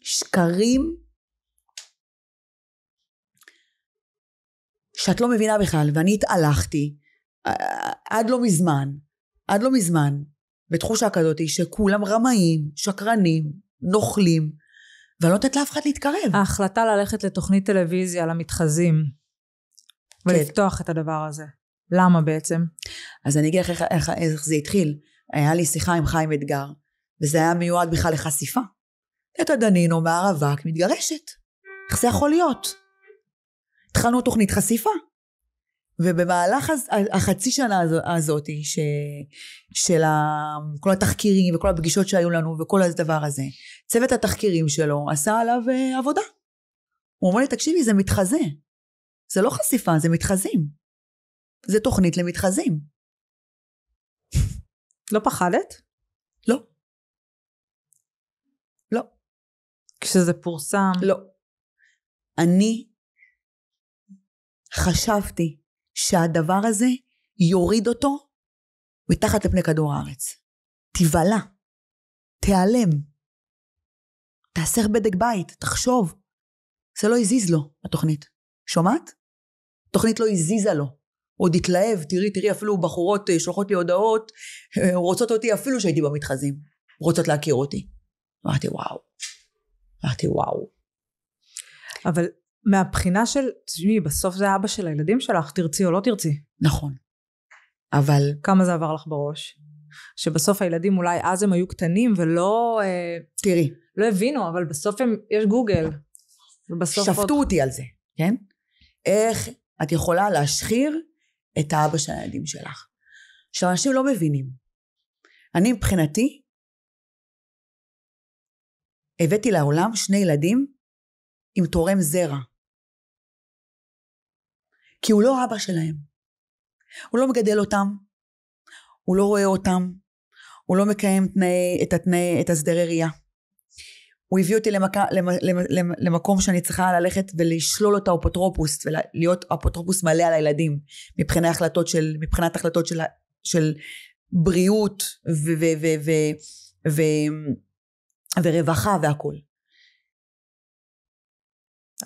שקרים שאת לא מבינה בכלל, ואני התהלכתי אה, עד לא מזמן, עד לא מזמן, בתחושה כזאת שכולם רמאים, שקרנים, נוכלים, ולא לתת לאף אחד להתקרב. ההחלטה ללכת לתוכנית טלוויזיה, למתחזים, כן. ולפתוח כן. את הדבר הזה. למה בעצם? אז אני אגיד לך איך, איך, איך זה התחיל. היה לי שיחה עם חיים אתגר, וזה היה מיועד בכלל לחשיפה. נטע דנינו מהרווק מתגרשת. איך זה יכול להיות? התחלנו תוכנית חשיפה. ובמהלך הז, החצי שנה הזאת ש, של ה, כל התחקירים וכל הפגישות שהיו לנו וכל הדבר הזה, צוות התחקירים שלו עשה עליו אה, עבודה. הוא אומר לי, תקשיבי, זה מתחזה. זה לא חשיפה, זה מתחזים. זה תוכנית למתחזים. לא פחדת? לא. לא. כשזה פורסם? לא. אני חשבתי שהדבר הזה יוריד אותו מתחת לפני כדור הארץ. תיבלע, תיעלם. תעשה הרבה דק בית, תחשוב. זה לא הזיז לו, התוכנית. שומעת? התוכנית לא הזיזה לו. הוא עוד התלהב, תראי, תראי, אפילו בחורות אה, שולחות לי הודעות, אה, רוצות אותי אפילו שהייתי במתחזים. רוצות להכיר אותי. אמרתי, וואו. אמרתי, וואו. אבל מהבחינה של, תשמעי, בסוף זה אבא של הילדים שלך, תרצי או לא תרצי. נכון. אבל... כמה זה עבר לך בראש? שבסוף הילדים אולי אז הם היו קטנים ולא... אה, תראי. לא הבינו, אבל בסוף הם, יש גוגל. ובסוף שפטו עוד... אותי על זה, כן? איך את יכולה להשחיר את האבא של הילדים שלך? עכשיו, אנשים לא מבינים. אני מבחינתי, הבאתי לעולם שני ילדים עם תורם זרע. כי הוא לא אבא שלהם. הוא לא מגדל אותם, הוא לא רואה אותם, הוא לא מקיים תנאי, את, התנאי, את הסדרי ראייה. הוא הביא אותי למק... למקום שאני צריכה ללכת ולשלול את האפוטרופוס ולהיות אפוטרופוס מלא על הילדים מבחינת החלטות של, מבחינת החלטות של, של בריאות ו... ו... ו... ו... ו... ורווחה והכול.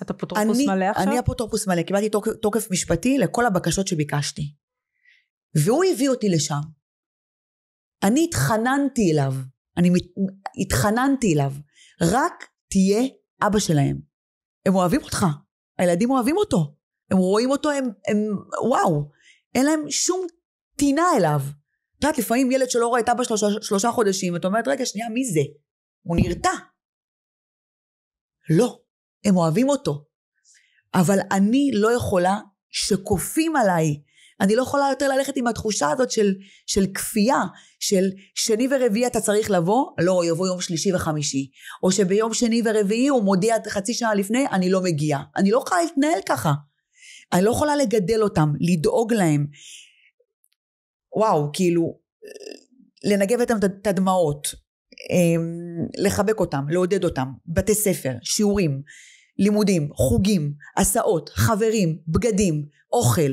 את אפוטרופוס אני, מלא עכשיו? אני אפוטרופוס מלא, קיבלתי תוקף, תוקף משפטי לכל הבקשות שביקשתי. והוא הביא אותי לשם. אני התחננתי אליו, אני מת, התחננתי אליו, רק תהיה אבא שלהם. הם אוהבים אותך, הילדים אוהבים אותו, הם רואים אותו, הם, הם וואו, אין להם שום טינה אליו. את יודעת, לפעמים ילד שלא רואה את אבא שלושה, שלושה חודשים, את אומרת, רגע, שנייה, מי זה? הוא נרתע. לא, הם אוהבים אותו. אבל אני לא יכולה שכופים עליי אני לא יכולה יותר ללכת עם התחושה הזאת של, של כפייה, של שני ורביעי אתה צריך לבוא, לא, יבוא יום שלישי וחמישי. או שביום שני ורביעי הוא מודיע חצי שעה לפני, אני לא מגיע. אני לא יכולה להתנהל ככה. אני לא יכולה לגדל אותם, לדאוג להם. וואו, כאילו, לנגב את הדמעות, אמ, לחבק אותם, לעודד אותם, בתי ספר, שיעורים, לימודים, חוגים, הסעות, חברים, בגדים, אוכל.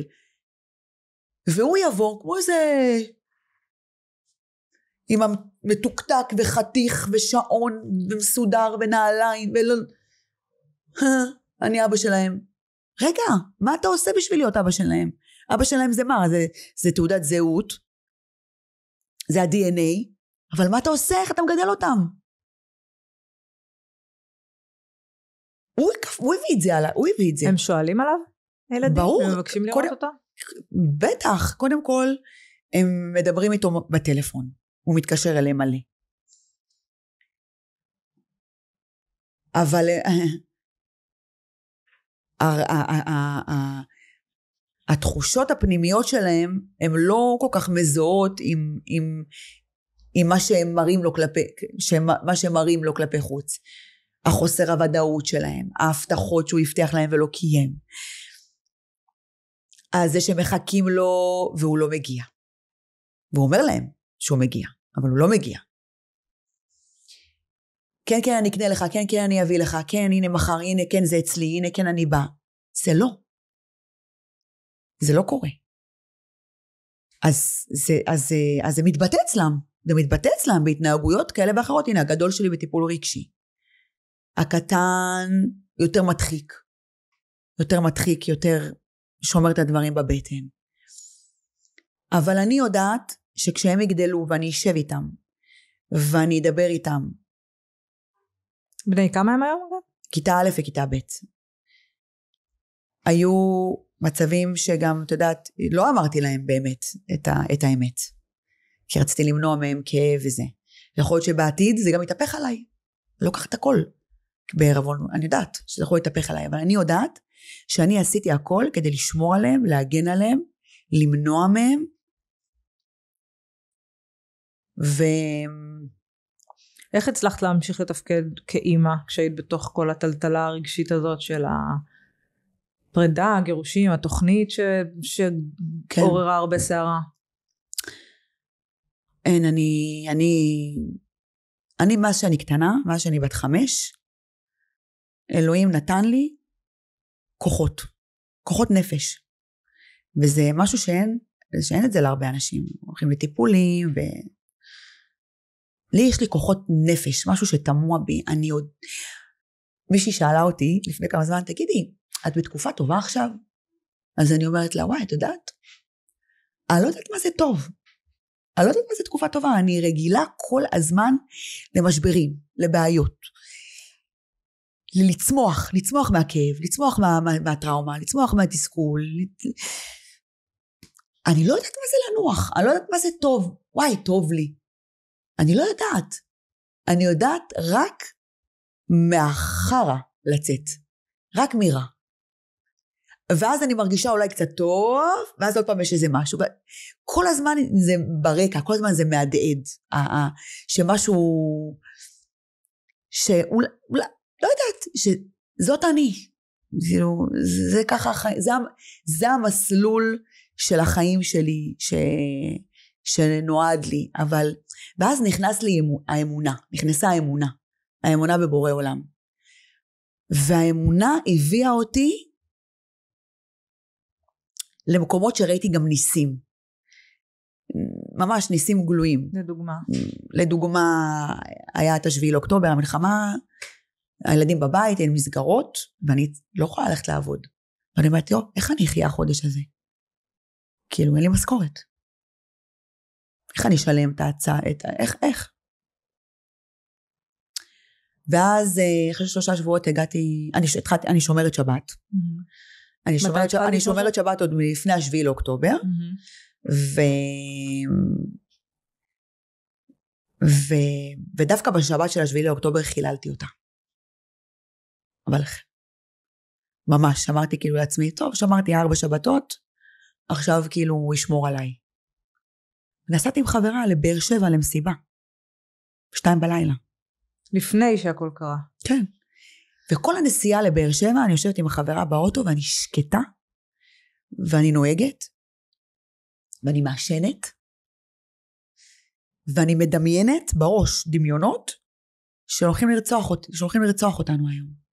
והוא יבוא כמו איזה... עם המתוקתק וחתיך ושעון ומסודר ונעליים ולא... אני אבא שלהם. רגע, מה אתה עושה בשביל להיות אבא שלהם? אבא שלהם זה מה? זה, זה תעודת זהות, זה ה-DNA, אבל מה אתה עושה? איך אתה מגדל אותם? הוא, הוא הביא את זה עליו, הוא הביא את זה. הם שואלים עליו? הילדים? ברור. מבקשים לראות קודם, אותו? בטח, קודם כל, הם מדברים איתו בטלפון, הוא מתקשר אליהם מלא. אבל אה, אה, אה, התחושות הפנימיות שלהם הן לא כל כך מזוהות עם, עם, עם מה שהם מראים לו כלפי, מה שהם מראים לו כלפי חוץ. החוסר הוודאות שלהם, ההבטחות שהוא הבטיח להם ולא קיים. על זה שמחכים לו והוא לא מגיע. והוא אומר להם שהוא מגיע, אבל הוא לא מגיע. כן, כן, אני אקנה לך, כן, כן, אני אביא לך, כן, הנה מחר, הנה, כן, זה אצלי, הנה, כן, אני בא. זה לא. זה לא קורה. אז זה, אז, אז זה מתבטא אצלם, זה מתבטא אצלם בהתנהגויות כאלה ואחרות. הנה, הגדול שלי בטיפול רגשי. הקטן יותר מדחיק. יותר מדחיק, יותר שומר את הדברים בבטן. אבל אני יודעת שכשהם יגדלו ואני אשב איתם ואני אדבר איתם. בני כמה הם היום כיתה א' וכיתה ב'. היו מצבים שגם, את יודעת, לא אמרתי להם באמת את, ה, את האמת. כי רציתי למנוע מהם כאב וזה. יכול להיות שבעתיד זה גם יתהפך עליי. לא קח את הכל. בערבון, אני יודעת שזה יכול להתהפך עליי, אבל אני יודעת שאני עשיתי הכל כדי לשמור עליהם, להגן עליהם, למנוע מהם, ו... איך הצלחת להמשיך לתפקד כאימא כשהיית בתוך כל הטלטלה הרגשית הזאת של הפרידה, הגירושים, התוכנית ש... כן. שעוררה כן. הרבה סערה? אין, אני, אני, אני מאז שאני קטנה, מאז שאני בת חמש, אלוהים נתן לי כוחות, כוחות נפש. וזה משהו שאין, שאין את זה להרבה אנשים. הולכים לטיפולים ו... לי יש לי כוחות נפש, משהו שתמוה בי. אני עוד... מישהי שאלה אותי לפני כמה זמן, תגידי, את בתקופה טובה עכשיו? אז אני אומרת לה, וואי, את יודעת? אני לא יודעת מה זה טוב. אני לא יודעת מה זה תקופה טובה, אני רגילה כל הזמן למשברים, לבעיות, לצמוח, לצמוח מהכאב, לצמוח מה, מה, מהטראומה, לצמוח מהתסכול. אני לא יודעת מה זה לנוח, אני לא יודעת מה זה טוב, וואי, טוב לי. אני לא יודעת. אני יודעת רק מהחרא לצאת, רק מרע. ואז אני מרגישה אולי קצת טוב, ואז עוד פעם יש איזה משהו. כל הזמן זה ברקע, כל הזמן זה מהדהד, שמשהו... שאולי, לא יודעת, שזאת אני. כאילו, זה, זה ככה, זה, זה המסלול של החיים שלי ש, שנועד לי, אבל... ואז נכנס לי אמ-, האמונה, נכנסה האמונה, האמונה בבורא עולם. והאמונה הביאה אותי למקומות שראיתי גם ניסים. ממש ניסים גלויים. לדוגמה. לדוגמה, היה את השביעי לאוקטובר, המלחמה הילדים בבית, אין מסגרות, ואני לא יכולה ללכת לעבוד. ואני אומרת, יואו, איך אני אחיה החודש הזה? כאילו, אין לי משכורת. איך אני אשלם את ההצעה, את ה... איך, איך? ואז אה, אחרי שלושה שבועות הגעתי, אני, התחלתי, אני שומרת שבת. אני שומרת, ש... אני שומרת שבת עוד מלפני השביעי לאוקטובר, mm ו... ו... ודווקא בשבת של השביעי לאוקטובר חיללתי אותה. אבל ממש, אמרתי כאילו לעצמי, טוב, שמרתי ארבע שבתות, עכשיו כאילו הוא ישמור עליי. נסעתי עם חברה לבאר שבע למסיבה. שתיים בלילה. לפני שהכל קרה. כן. וכל הנסיעה לבאר שבע, אני יושבת עם החברה באוטו ואני שקטה, ואני נוהגת, ואני מעשנת, ואני מדמיינת בראש דמיונות שהולכים לרצוח, אות... שהולכים לרצוח אותנו היום.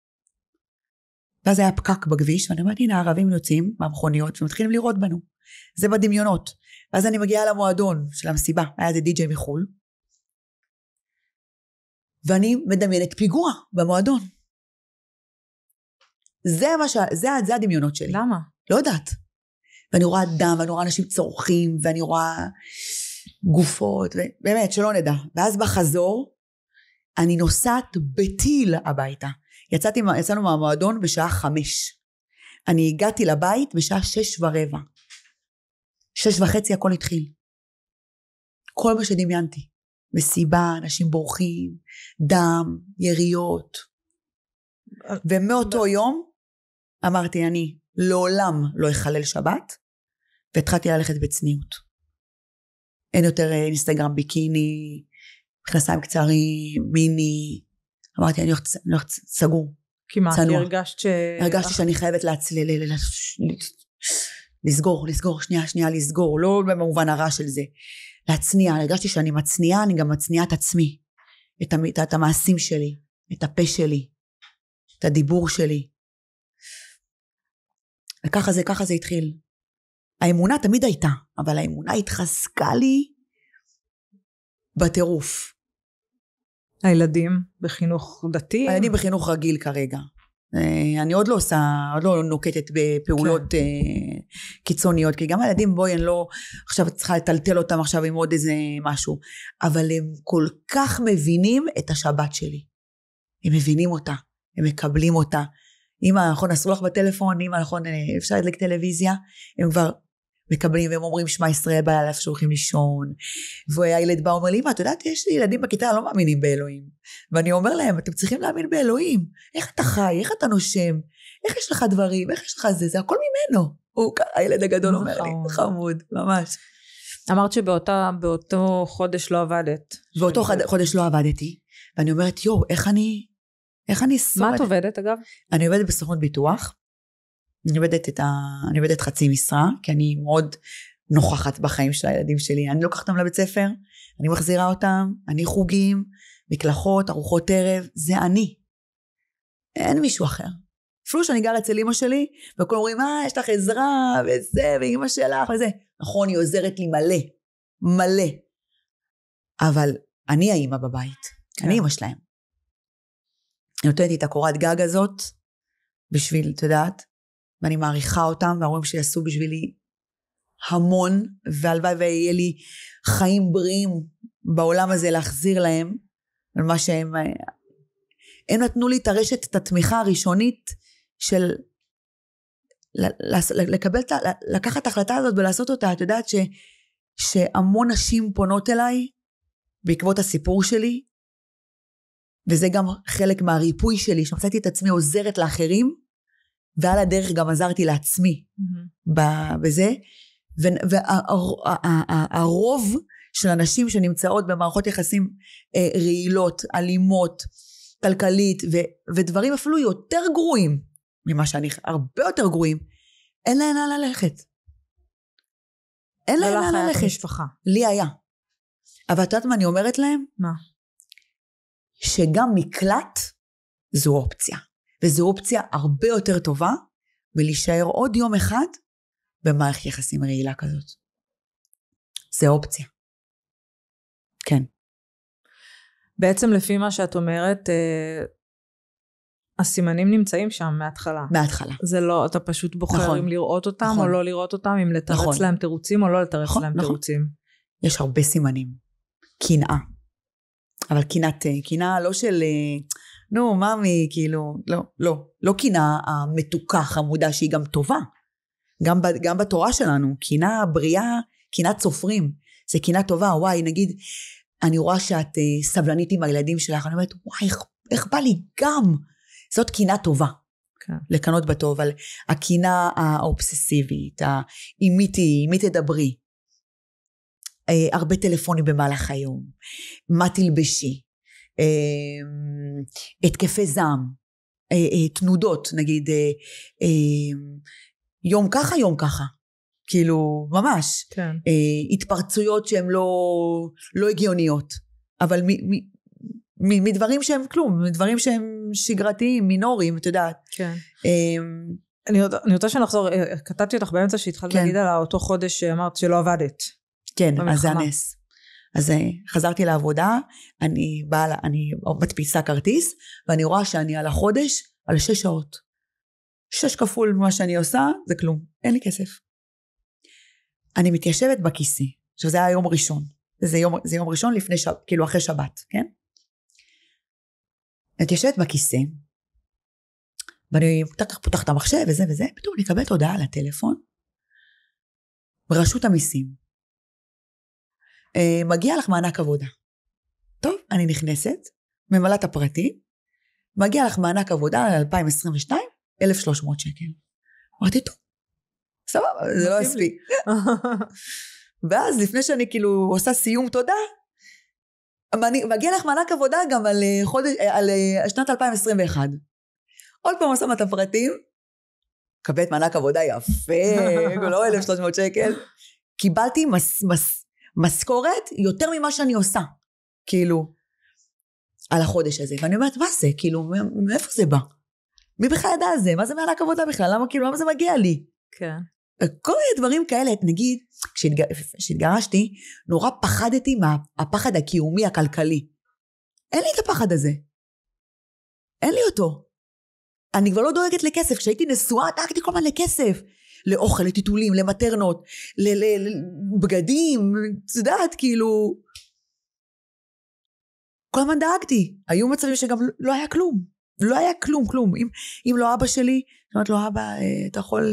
ואז היה פקק בכביש, ואני אומרת, הנה הערבים יוצאים מהמכוניות ומתחילים לירות בנו. זה בדמיונות. ואז אני מגיעה למועדון של המסיבה, היה איזה די-ג'יי מחו"ל, ואני מדמיינת פיגוע במועדון. זה מה ש... זה, זה הדמיונות שלי. למה? לא יודעת. ואני רואה דם, ואני רואה אנשים צורכים, ואני רואה גופות, באמת, שלא נדע. ואז בחזור, אני נוסעת בטיל הביתה. יצאתי, יצאנו מהמועדון בשעה חמש. אני הגעתי לבית בשעה שש ורבע. שש וחצי הכל התחיל. כל מה שדמיינתי. מסיבה, אנשים בורחים, דם, יריות. ומאותו יום אמרתי, אני לעולם לא אחלל שבת, והתחלתי ללכת בצניעות. אין יותר אה, אינסטגרם ביקיני, מכנסיים קצרים, מיני, אמרתי, אני הולכת סגור. כמעט, צנוע. הרגשת ש... הרגשתי שאני חייבת להצליל, לסגור, לסגור, שנייה, שנייה, לסגור, לא במובן הרע של זה. להצניע, הרגשתי שאני מצניעה, אני גם מצניעה את עצמי, את, המ... את המעשים שלי, את הפה שלי, את הדיבור שלי. וככה זה, ככה זה התחיל. האמונה תמיד הייתה, אבל האמונה התחזקה לי בטירוף. הילדים בחינוך דתי? הילדים בחינוך רגיל כרגע. אה, אני עוד לא עושה, עוד לא נוקטת בפעולות כן. אה, קיצוניות, כי גם הילדים בואי, אני לא עכשיו צריכה לטלטל אותם עכשיו עם עוד איזה משהו, אבל הם כל כך מבינים את השבת שלי. הם מבינים אותה, הם מקבלים אותה. אמא, נכון, אסור לך בטלפון, אמא, נכון, אה, אפשר להדליק טלוויזיה. הם כבר מקבלים והם אומרים שמע ישראל בא אליו שהולכים לישון והילד בא ואומר לי אמא את יודעת יש לי ילדים בכיתה לא מאמינים באלוהים ואני אומר להם אתם צריכים להאמין באלוהים איך אתה חי איך אתה נושם איך יש לך דברים איך יש לך זה זה הכל ממנו הוא הילד הגדול אומר לי נכון. חמוד ממש אמרת שבאותו חודש לא עבדת באותו חד, חודש לא עבדתי ואני אומרת יואו איך אני איך אני שורדת מה את עובדת אגב? אני עובדת בסוכנות ביטוח אני עובדת את ה... אני עובדת חצי משרה, כי אני מאוד נוכחת בחיים של הילדים שלי. אני לוקחת אותם לבית ספר, אני מחזירה אותם, אני חוגים, מקלחות, ארוחות ערב, זה אני. אין מישהו אחר. אפילו שאני גרה אצל אימא שלי, וכל אומרים, אה, יש לך עזרה, וזה, ואימא שלך, וזה. נכון, היא עוזרת לי מלא, מלא. אבל אני האימא בבית, כן. אני אימא שלהם. אני נותנת לי את הקורת גג הזאת, בשביל, את יודעת, ואני מעריכה אותם, וההורים שלי עשו בשבילי המון, והלוואי ויהיה לי חיים בריאים בעולם הזה להחזיר להם על מה שהם... אה, הם נתנו לי את הרשת, את התמיכה הראשונית של לקבל, לקחת את ההחלטה הזאת ולעשות אותה. את יודעת ש, שהמון נשים פונות אליי בעקבות הסיפור שלי, וזה גם חלק מהריפוי שלי, שמצאתי את עצמי עוזרת לאחרים, ועל הדרך גם עזרתי לעצמי mm-hmm. בזה. והרוב של הנשים שנמצאות במערכות יחסים אה, רעילות, אלימות, כלכלית, ו, ודברים אפילו יותר גרועים ממה שאני, הרבה יותר גרועים, אין להן לאן ללכת. אין להן לא לאן ללכת. ולך משפחה. לי היה. אבל את יודעת מה אני אומרת להם? מה? שגם מקלט זו אופציה. וזו אופציה הרבה יותר טובה מלהישאר עוד יום אחד במערכת יחסים רעילה כזאת. זה אופציה. כן. בעצם לפי מה שאת אומרת, אה, הסימנים נמצאים שם מההתחלה. מההתחלה. זה לא, אתה פשוט בוחר נכון, אם לראות אותם נכון, או לא לראות אותם, אם לתרץ נכון, להם תירוצים או לא לתרץ נכון, להם נכון. תירוצים. יש הרבה סימנים. קנאה. אבל קנאת, אה, קנאה לא של... אה, נו, ממי, כאילו, לא, לא. לא קינה המתוקה, חמודה, שהיא גם טובה. גם, ב, גם בתורה שלנו, קינה בריאה, קינת סופרים. זה קינה טובה, וואי, נגיד, אני רואה שאת אה, סבלנית עם הילדים שלך, אני אומרת, וואי, איך, איך בא לי גם? זאת קינה טובה. כן. לקנות בטוב, על הקינה האובססיבית, ה- עם מי תהיי, עם מי תדברי. אה, הרבה טלפונים במהלך היום. מה תלבשי? אה, התקפי זעם, אה, אה, תנודות, נגיד יום ככה יום ככה, כאילו ממש, כן. התפרצויות שהן לא, לא הגיוניות, אבל מ, מ, מ, מדברים שהם כלום, מדברים שהם שגרתיים, מינוריים, את יודעת. כן. אמ, אני, אני רוצה שנחזור, קטעתי אותך באמצע שהתחלת כן. להגיד על אותו חודש שאמרת שלא עבדת. כן, במלחמה. אז זה הנס. אז אה, חזרתי לעבודה, אני באה, אני מדפיסה כרטיס, ואני רואה שאני על החודש על שש שעות. שש כפול ממה שאני עושה, זה כלום. אין לי כסף. אני מתיישבת בכיסי. עכשיו זה היה יום ראשון. זה יום, זה יום ראשון לפני, שב, כאילו אחרי שבת, כן? אני מתיישבת בכיסי, ואני פותחת פותח את המחשב וזה וזה, פתאום אני אקבל הודעה לטלפון, ברשות המיסים. אה, מגיע לך מענק עבודה. טוב, אני נכנסת, ממלאה את הפרטים, מגיע לך מענק עבודה ל-2022, 1,300 שקל. אמרתי, טוב, סבבה, זה לא יספיק. ואז לפני שאני כאילו עושה סיום תודה, מגיע לך מענק עבודה גם על, אה, חודש, אה, על שנת 2021. עוד פעם עושה את הפרטים, מקבלת מענק עבודה יפה, [LAUGHS] לא 1,300 שקל. קיבלתי מס, מס, משכורת יותר ממה שאני עושה, כאילו, על החודש הזה. ואני אומרת, מה זה? כאילו, מאיפה זה בא? מי בכלל ידע על זה? מה זה מענק עבודה בכלל? למה כאילו, למה זה מגיע לי? כן. כל מיני דברים כאלה, נגיד, כשהתגרשתי, נורא פחדתי מהפחד הקיומי הכלכלי. אין לי את הפחד הזה. אין לי אותו. אני כבר לא דואגת לכסף. כשהייתי נשואה דאגתי כל הזמן לכסף. לאוכל, לטיטולים, למטרנות, לבגדים, את יודעת, כאילו... כל הזמן דאגתי. היו מצבים שגם לא היה כלום. לא היה כלום, כלום. אם, אם לא אבא שלי, אומרת לו, לא, אבא, אה, אתה יכול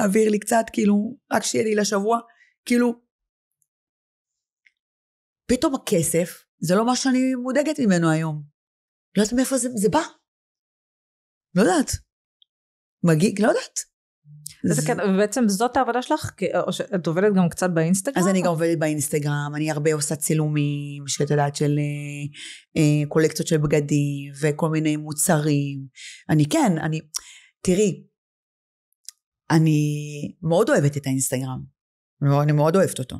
להעביר לי קצת, כאילו, רק שיהיה לי לשבוע, כאילו... פתאום הכסף, זה לא מה שאני מודאגת ממנו היום. לא יודעת מאיפה זה, זה בא. לא יודעת. מגיע, לא יודעת. זה כן, ובעצם זאת העבודה שלך? אה, או שאת עובדת גם קצת באינסטגרם? אז אני גם עובדת באינסטגרם, אני הרבה עושה צילומים, שאת יודעת, של אה, אה, קולקציות של בגדים, וכל מיני מוצרים. אני כן, אני, תראי, אני מאוד אוהבת את האינסטגרם, אני מאוד אוהבת אותו,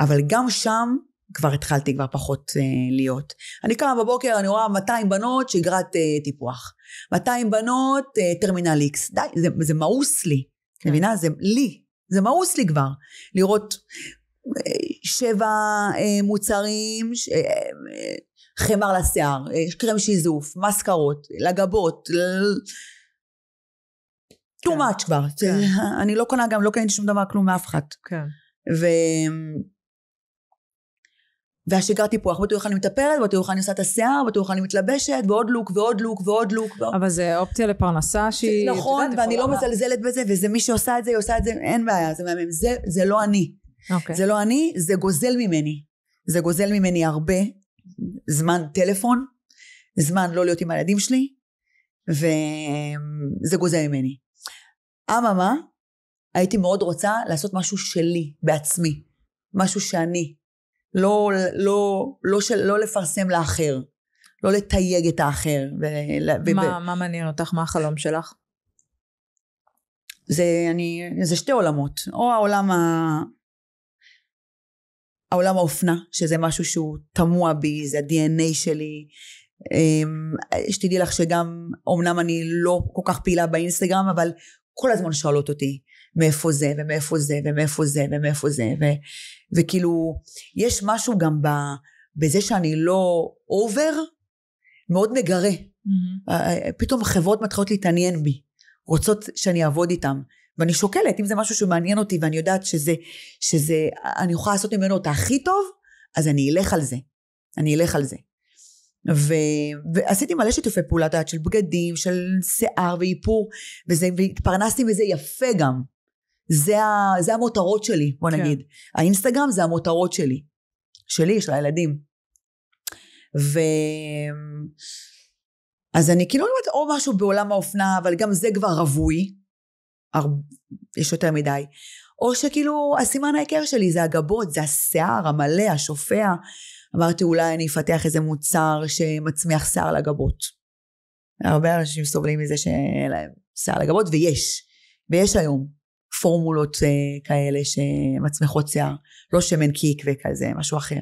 אבל גם שם כבר התחלתי כבר פחות אה, להיות. אני קמה בבוקר, אני רואה 200 בנות שגרת אה, טיפוח. 200 בנות אה, טרמינל איקס. די, זה, זה מאוס לי. כן. מבינה? זה לי, זה מאוס לי כבר, לראות אה, שבע אה, מוצרים, ש... אה, חמר לשיער, קרם שיזוף, מסקרות, לגבות, too כן. much כבר. כן. אני לא קונה גם, לא קניתי שום דבר, כלום מאף אחד. כן. והשיגר טיפוח, בתוך אני מטפלת, בתוך אני עושה את השיער, בתוך אני מתלבשת, ועוד לוק, ועוד לוק, ועוד לוק. אבל זה אופציה לפרנסה שהיא... נכון, ואני לא מזלזלת בזה, וזה מי שעושה את זה, היא עושה את זה, אין בעיה, זה מהמם. זה, זה לא אני. Okay. אוקיי. זה לא אני, זה גוזל ממני. זה גוזל ממני הרבה זמן טלפון, זמן לא להיות עם הילדים שלי, וזה גוזל ממני. אממה, הייתי מאוד רוצה לעשות משהו שלי, בעצמי. משהו שאני, לא, לא, לא, של, לא לפרסם לאחר, לא לתייג את האחר. ו, מה, ו, מה מעניין אותך? מה החלום שלך? זה, אני, זה שתי עולמות. או העולם ה... העולם האופנה, שזה משהו שהוא תמוה בי, זה ה-DNA שלי. אמ, שתדעי לך שגם, אמנם אני לא כל כך פעילה באינסטגרם, אבל כל הזמן שואלות אותי, מאיפה זה, ומאיפה זה, ומאיפה זה, ומאיפה זה, ו, וכאילו, יש משהו גם ב, בזה שאני לא אובר, מאוד מגרה. Mm-hmm. אה, אה, פתאום חברות מתחילות להתעניין בי, רוצות שאני אעבוד איתן. ואני שוקלת, אם זה משהו שמעניין אותי ואני יודעת שזה, שזה, אני יכולה לעשות ממנו את הכי טוב, אז אני אלך על זה. אני אלך על זה. ו... ועשיתי מלא שיתופי פעולה, את יודעת, של בגדים, של שיער ואיפור, וזה... והתפרנסתי מזה יפה גם. זה, ה, זה המותרות שלי, בוא כן. נגיד. כן. האינסטגרם זה המותרות שלי. שלי, של הילדים. ו... אז אני כאילו אומרת לא או משהו בעולם האופנה, אבל גם זה כבר רווי. הר... יש יותר מדי. או שכאילו הסימן ההיכר שלי זה הגבות, זה השיער המלא, השופע. אמרתי אולי אני אפתח איזה מוצר שמצמיח שיער לגבות. הרבה אנשים סובלים מזה שאין להם שיער לגבות, ויש. ויש היום. פורמולות אה, כאלה שמצמיחות שיער, לא שמן קיק וכזה, משהו אחר.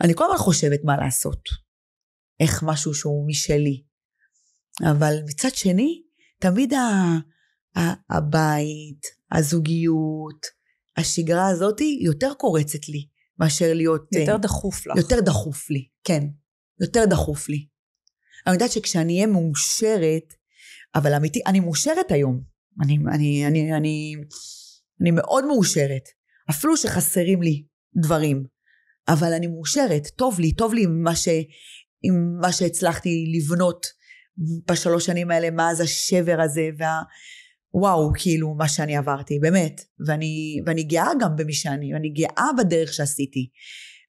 אני כל הזמן חושבת מה לעשות, איך משהו שהוא משלי. אבל מצד שני, תמיד ה, ה, הבית, הזוגיות, השגרה הזאת יותר קורצת לי מאשר להיות... אה, יותר uh, דחוף לך. יותר דחוף לי, כן. יותר דחוף לי. אני יודעת שכשאני אהיה מאושרת, אבל אמיתי, אני מאושרת היום. אני, אני, אני, אני, אני מאוד מאושרת. אפילו שחסרים לי דברים, אבל אני מאושרת, טוב לי, טוב לי עם מה, ש, עם מה שהצלחתי לבנות בשלוש שנים האלה, מאז השבר הזה, וה... וואו, כאילו, מה שאני עברתי, באמת. ואני, ואני גאה גם במי שאני, ואני גאה בדרך שעשיתי.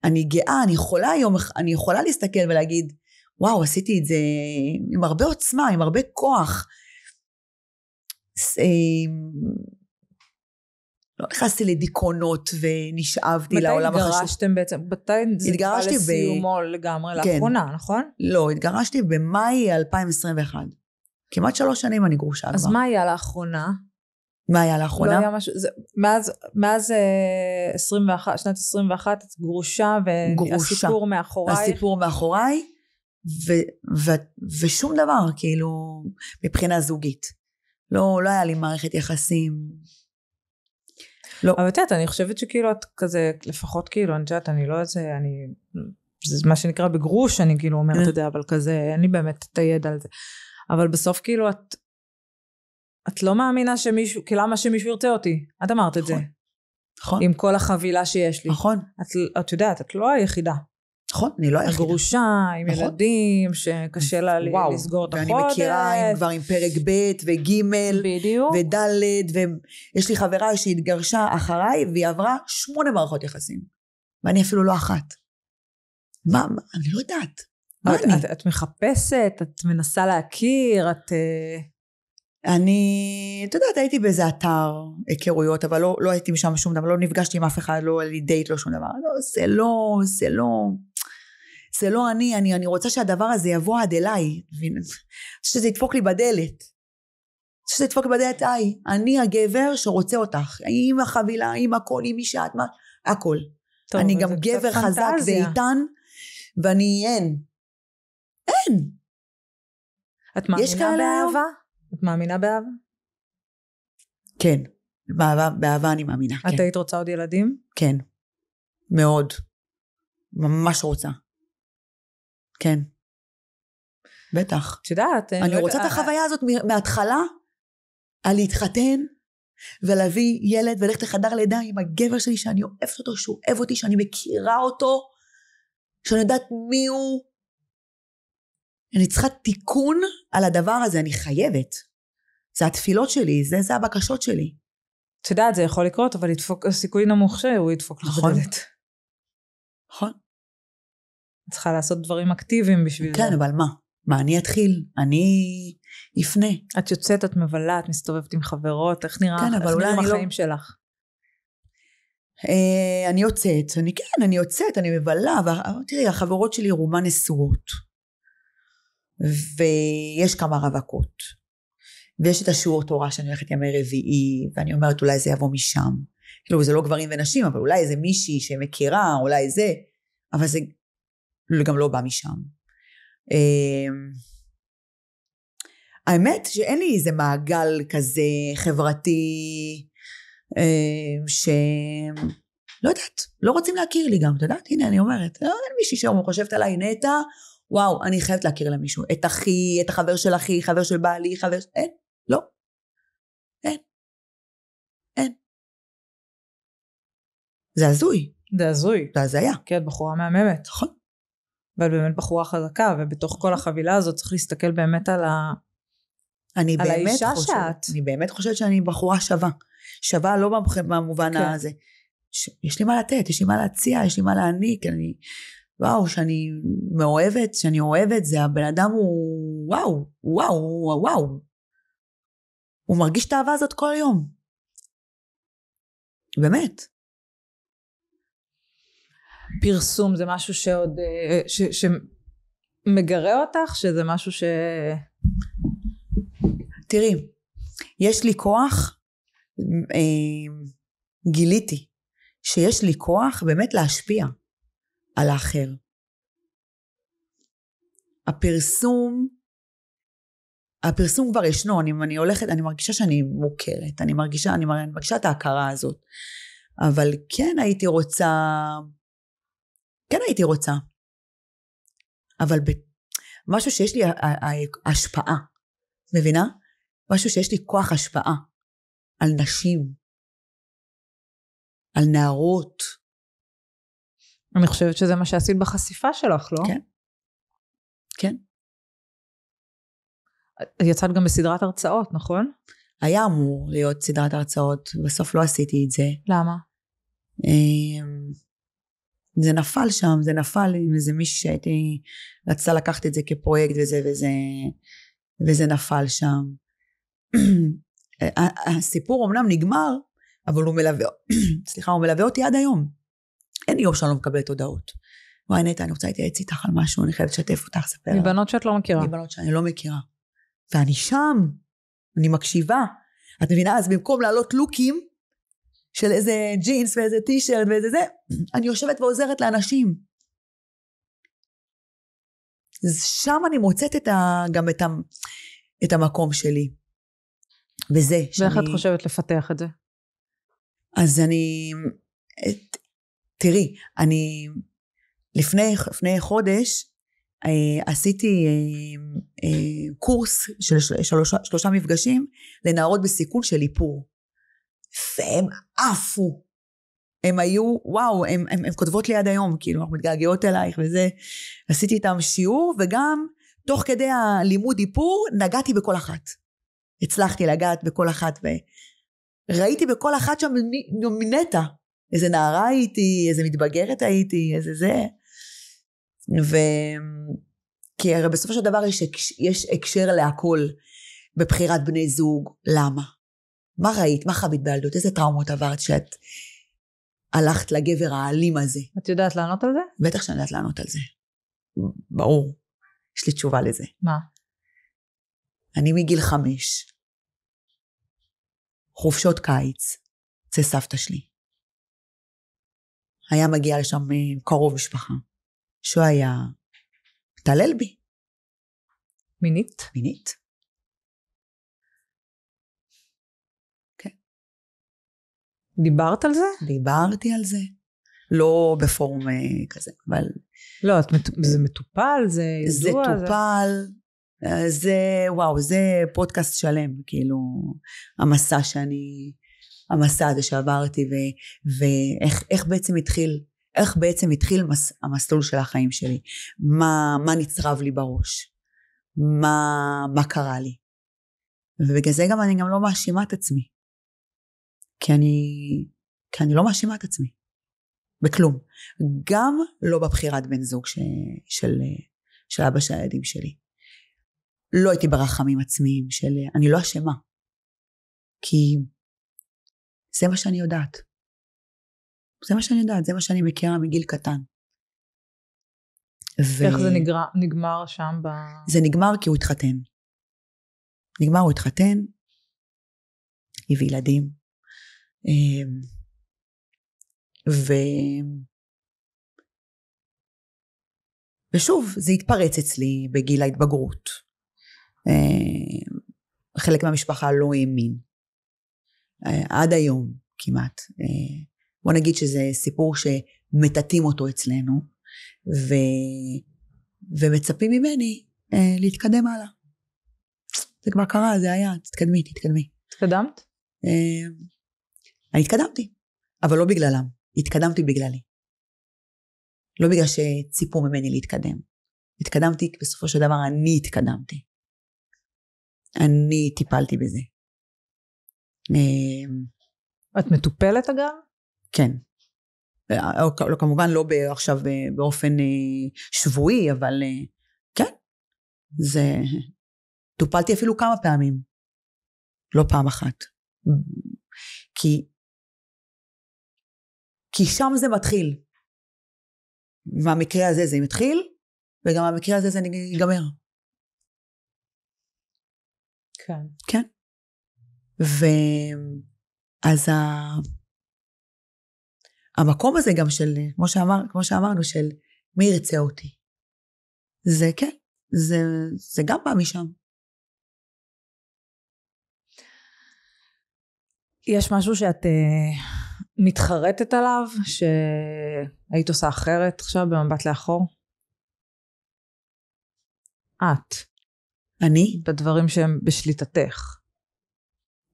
אני גאה, אני יכולה היום, אני יכולה להסתכל ולהגיד, וואו, עשיתי את זה עם הרבה עוצמה, עם הרבה כוח. לא נכנסתי לדיכאונות ונשאבתי לעולם החשוב. מתי התגרשתם בעצם? מתי זה נקרא לסיומו ב... לגמרי? כן. לאחרונה, נכון? לא, התגרשתי במאי 2021. כמעט שלוש שנים אני גרושה כבר. אז מה היה לאחרונה? מה היה לאחרונה? לא היה משהו, זה, מאז, מאז 21, אה, שנת 21 את גרושה והסיפור מאחורייך. הסיפור מאחוריי ו, ו, ושום דבר כאילו מבחינה זוגית. לא, לא היה לי מערכת יחסים. לא. אבל את יודעת, אני חושבת שכאילו את כזה, לפחות כאילו, אני יודעת, אני לא איזה, אני, זה מה שנקרא בגרוש, אני כאילו אומרת כן. את זה, אבל כזה, אין לי באמת את הידע על זה. אבל בסוף כאילו את, את לא מאמינה שמישהו, כי למה שמישהו ירצה אותי? את אמרת את זה. נכון. נכון. עם כל החבילה שיש לי. נכון. את, את יודעת, את לא היחידה. נכון, אני לא היחידה. הגרושה, עם נכון. ילדים, שקשה לה וואו, לסגור את החודש. ואני מכירה הם כבר עם פרק ב' וג' בדיוק. וד', ויש לי חברה שהתגרשה אחריי, והיא עברה שמונה מערכות יחסים. ואני אפילו לא אחת. מה, מה אני לא יודעת. מה את, אני? את, את מחפשת, את מנסה להכיר, את... אה, אני, את יודעת, הייתי באיזה אתר היכרויות, אבל לא, לא הייתי משם שום דבר, לא נפגשתי עם אף אחד, לא היה לי דייט, לא שום דבר. לא, זה לא, זה לא. זה לא אני, אני, אני רוצה שהדבר הזה יבוא עד אליי, מבינה? שזה ידפוק לי בדלת. שזה ידפוק לי בדלת, היי, אני הגבר שרוצה אותך, עם החבילה, עם הכל, עם מי שאת, מה, הכל. טוב, אני גם גבר חזק פנטזיה. ואיתן, ואני אין. אין. את מאמינה באהבה? את מאמינה באהבה? כן, באהבה, באהבה אני מאמינה, את כן. את היית רוצה עוד ילדים? כן, מאוד. ממש רוצה. כן. בטח. את יודעת. אה, אני לא רוצה את החוויה הזאת מההתחלה, על להתחתן ולהביא ילד וללכת לחדר לידה עם הגבר שלי שאני אוהבת אותו, שהוא אוהב אותי, שאני מכירה אותו, שאני יודעת מי הוא. אני צריכה תיקון על הדבר הזה, אני חייבת. זה התפילות שלי, זה, זה הבקשות שלי. את יודעת, זה יכול לקרות, אבל ידפוק, סיכוי נמוך שהוא ידפוק לך נכון. בדלת. נכון. צריכה לעשות דברים אקטיביים בשביל כן, זה. כן, אבל מה? מה, אני אתחיל? אני אפנה. את יוצאת, את מבלה, את מסתובבת עם חברות, איך נראה כן, איך אולי לא- החיים לא... שלך? אה, אני יוצאת, אני כן, אני יוצאת, אני מבלה, אבל אה, תראי, החברות שלי רובן נשואות. ויש כמה רווקות. ויש את השיעור תורה שאני הולכת ימי רביעי, ואני אומרת אולי זה יבוא משם. כאילו זה לא גברים ונשים, אבל אולי איזה מישהי שמכירה, אולי זה, אבל זה גם לא בא משם. אמ, האמת שאין לי איזה מעגל כזה חברתי אמ, ש... לא יודעת, לא רוצים להכיר לי גם, את יודעת? הנה, אני אומרת, לא, אין מישהי שהיום חושבת עליי נטע, וואו, אני חייבת להכיר למישהו. את אחי, את החבר של אחי, חבר של בעלי, חבר... אין, לא. אין. אין. זה הזוי. זה הזוי. זה הזיה. כן, בחורה מהממת. נכון. ואת באמת בחורה חזקה, ובתוך כל החבילה הזאת צריך להסתכל באמת על, ה... אני על באמת האישה חושבת, שאת. אני באמת חושבת שאני בחורה שווה. שווה לא במובן כן. הזה. ש... יש לי מה לתת, יש לי מה להציע, יש לי מה להעניק, אני... וואו, שאני מאוהבת, שאני אוהבת, זה הבן אדם הוא וואו, וואו, וואו. הוא מרגיש את האהבה הזאת כל יום. באמת. פרסום זה משהו שעוד, אה, ש, שמגרה אותך? שזה משהו ש... תראי, יש לי כוח, אה, גיליתי שיש לי כוח באמת להשפיע על האחר. הפרסום, הפרסום כבר ישנו, אני, אני הולכת, אני מרגישה שאני מוכרת, אני מרגישה, אני, מרגישה את ההכרה הזאת. אבל כן הייתי רוצה כן הייתי רוצה. אבל משהו שיש לי השפעה, מבינה? משהו שיש לי כוח השפעה על נשים, על נערות. אני חושבת שזה מה שעשית בחשיפה שלך, לא? כן. כן. יצאת גם בסדרת הרצאות, נכון? היה אמור להיות סדרת הרצאות, בסוף לא עשיתי את זה. למה? אמ, זה נפל שם, זה נפל עם איזה מישהי שהייתי רצתה לקחת את זה כפרויקט וזה וזה, וזה נפל שם. [CLEARS THROAT] הסיפור אמנם נגמר, אבל הוא מלווה, [CLEARS THROAT] סליחה, הוא מלווה אותי עד היום. אין יום שאני לא מקבלת הודעות. וואי נטע, אני רוצה להתייעץ איתך על משהו, אני חייבת לשתף אותך, ספר. מבנות שאת לא מכירה. מבנות שאני לא מכירה. ואני שם, אני מקשיבה. את מבינה? אז במקום להעלות לוקים, של איזה ג'ינס ואיזה טישרט ואיזה זה, אני יושבת ועוזרת לאנשים. שם אני מוצאת את ה, גם את, ה, את המקום שלי. וזה שאני... ואיך את חושבת לפתח את זה? אז אני... את, תראי, אני לפני, לפני חודש אה, עשיתי אה, אה, קורס של שלושה, שלושה מפגשים לנערות בסיכון של איפור. והם עפו. הם היו, וואו, הם, הם, הם כותבות לי עד היום, כאילו, אנחנו מתגעגעות אלייך וזה. עשיתי איתם שיעור, וגם תוך כדי הלימוד איפור, נגעתי בכל אחת. הצלחתי לגעת בכל אחת, וראיתי בכל אחת שם נומינטה. איזה נערה הייתי, איזה מתבגרת הייתי, איזה זה. ו... כי הרי בסופו של דבר יש, יש הקשר להכל בבחירת בני זוג, למה? מה ראית? מה חווית בילדות? איזה טראומות עברת שאת הלכת לגבר האלים הזה? את יודעת לענות על זה? בטח שאני יודעת לענות על זה. ברור. יש לי תשובה לזה. מה? אני מגיל חמש. חופשות קיץ, זה סבתא שלי. היה מגיע לשם אה, קרוב משפחה, שהוא היה מתעלל בי. מינית? מינית. דיברת על זה? דיברתי על זה. לא בפורום אה, כזה, אבל... לא, את, זה מטופל, זה ידוע. זה טופל, זה... אה, זה, וואו, זה פודקאסט שלם, כאילו, המסע שאני, המסע הזה שעברתי, ו, ואיך בעצם התחיל, איך בעצם התחיל מס, המסלול של החיים שלי, מה, מה נצרב לי בראש, מה, מה קרה לי. ובגלל זה גם אני גם לא מאשימה את עצמי. כי אני, כי אני לא מאשימה את עצמי. בכלום. גם לא בבחירת בן זוג ש, של, של אבא של הילדים שלי. לא הייתי ברחמים עצמיים של אני לא אשמה. כי זה מה שאני יודעת. זה מה שאני יודעת, זה מה שאני מכירה מגיל קטן. ו... איך זה נגר... נגמר שם ב... זה נגמר כי הוא התחתן. נגמר, הוא התחתן, הביא ילדים, אמ, ו... ושוב, זה התפרץ אצלי בגיל ההתבגרות. אמ, חלק מהמשפחה לא האמין. אה, עד היום כמעט. אה, בוא נגיד שזה סיפור שמטאטאים אותו אצלנו, ו... ומצפים ממני אה, להתקדם הלאה. זה כבר קרה, זה היה, תתקדמי, תתקדמי. התקדמת? אמ, אני התקדמתי, אבל לא בגללם, התקדמתי בגללי. לא בגלל שציפו ממני להתקדם. התקדמתי כי בסופו של דבר אני התקדמתי. אני טיפלתי בזה. אמ, את מטופלת אגב? כן. לא, כמובן לא עכשיו אה, באופן אה, שבועי, אבל כן. זה... טופלתי אפילו כמה פעמים. לא פעם אחת. כי כי שם זה מתחיל. מהמקרה הזה זה מתחיל, וגם מהמקרה הזה זה ייגמר. כן. כן. ו... אז ה... המקום הזה גם של, כמו, שאמר, כמו שאמרנו, של מי ירצה אותי. זה כן, זה, זה גם בא משם. יש משהו שאת uh, מתחרטת עליו, שהיית עושה אחרת עכשיו במבט לאחור? את. אני? בדברים שהם בשליטתך.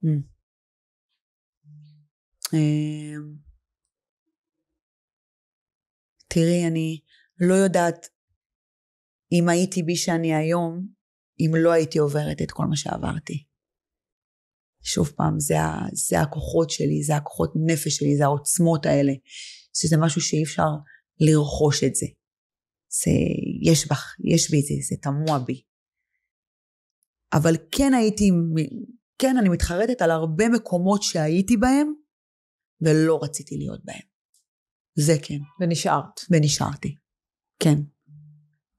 Mm. Um, תראי, אני לא יודעת אם הייתי בי שאני היום, אם לא הייתי עוברת את כל מה שעברתי. שוב פעם, זה, זה הכוחות שלי, זה הכוחות נפש שלי, זה העוצמות האלה, שזה משהו שאי אפשר לרכוש את זה. זה, יש בך, יש בי את זה, זה תמוה בי. אבל כן הייתי, כן, אני מתחרטת על הרבה מקומות שהייתי בהם, ולא רציתי להיות בהם. זה כן. ונשארת. ונשארתי, כן.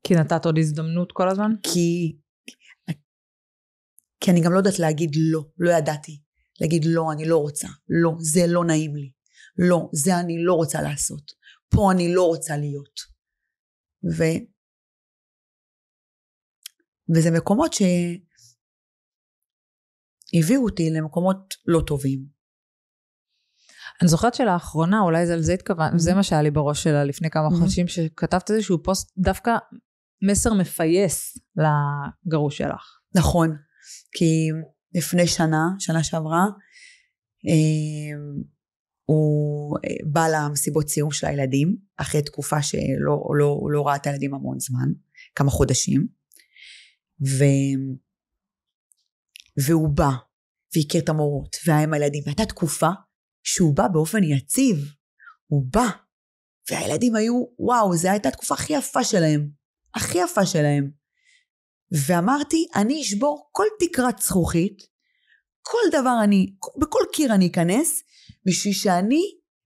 כי נתת עוד הזדמנות כל הזמן? כי כי אני גם לא יודעת להגיד לא, לא ידעתי. להגיד לא, אני לא רוצה, לא, זה לא נעים לי, לא, זה אני לא רוצה לעשות, פה אני לא רוצה להיות. ו... וזה מקומות שהביאו אותי למקומות לא טובים. אני זוכרת שלאחרונה, אולי זה על זה התכוונת, mm-hmm. זה מה שהיה לי בראש שלה לפני כמה mm-hmm. חודשים, שכתבת איזשהו פוסט, דווקא מסר מפייס לגרוש שלך. נכון. כי לפני שנה, שנה שעברה, אמ, הוא אה, בא למסיבות סיום של הילדים, אחרי תקופה שלא לא, לא ראה את הילדים המון זמן, כמה חודשים, ו... והוא בא, והכיר את המורות, והיה עם הילדים, והייתה תקופה שהוא בא באופן יציב, הוא בא, והילדים היו, וואו, זו הייתה התקופה הכי יפה שלהם, הכי יפה שלהם. ואמרתי, אני אשבור כל תקרת זכוכית, כל דבר אני, בכל קיר אני אכנס, בשביל שאני,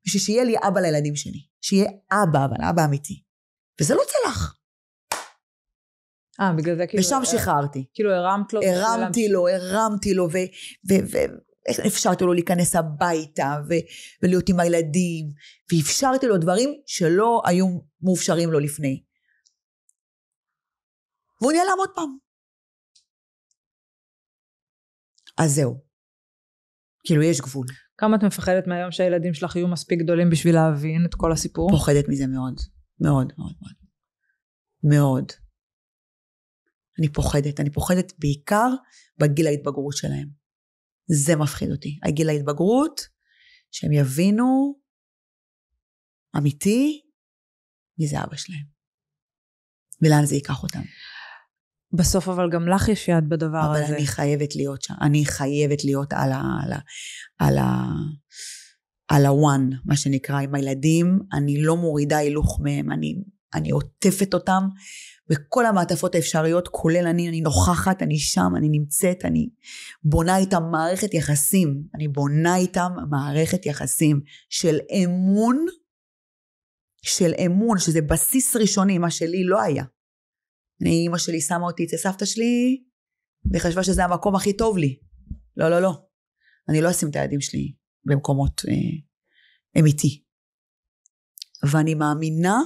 בשביל שיהיה לי אבא לילדים שלי. שיהיה אבא, אבל אבא אמיתי. וזה לא צלח. אה, בגלל זה כאילו... ושם אה, שחררתי. כאילו הרמת לו? הרמתי לו, הרמתי לו, ואפשרתי לו להיכנס הביתה, ולהיות עם הילדים, ואפשרתי לו דברים שלא היו מאופשרים לו לפני. והוא נעלם עוד פעם. אז זהו. כאילו, יש גבול. כמה את מפחדת מהיום שהילדים שלך יהיו מספיק גדולים בשביל להבין את כל הסיפור? פוחדת מזה מאוד. מאוד מאוד מאוד. מאוד. אני פוחדת. אני פוחדת בעיקר בגיל ההתבגרות שלהם. זה מפחיד אותי. הגיל ההתבגרות, שהם יבינו אמיתי מי זה אבא שלהם. ולאן זה ייקח אותם. בסוף אבל גם לך יש יד בדבר אבל הזה. אבל אני חייבת להיות שם, אני חייבת להיות על ה... על ה... על ה... על הוואן, מה שנקרא, עם הילדים, אני לא מורידה הילוך מהם, אני, אני עוטפת אותם בכל המעטפות האפשריות, כולל אני, אני נוכחת, אני שם, אני נמצאת, אני בונה איתם מערכת יחסים, אני בונה איתם מערכת יחסים של אמון, של אמון, שזה בסיס ראשוני, מה שלי לא היה. אני, אימא שלי שמה אותי אצל סבתא שלי, והיא חשבה שזה המקום הכי טוב לי. לא, לא, לא. אני לא אשים את הילדים שלי במקומות אה, אמיתי. ואני מאמינה,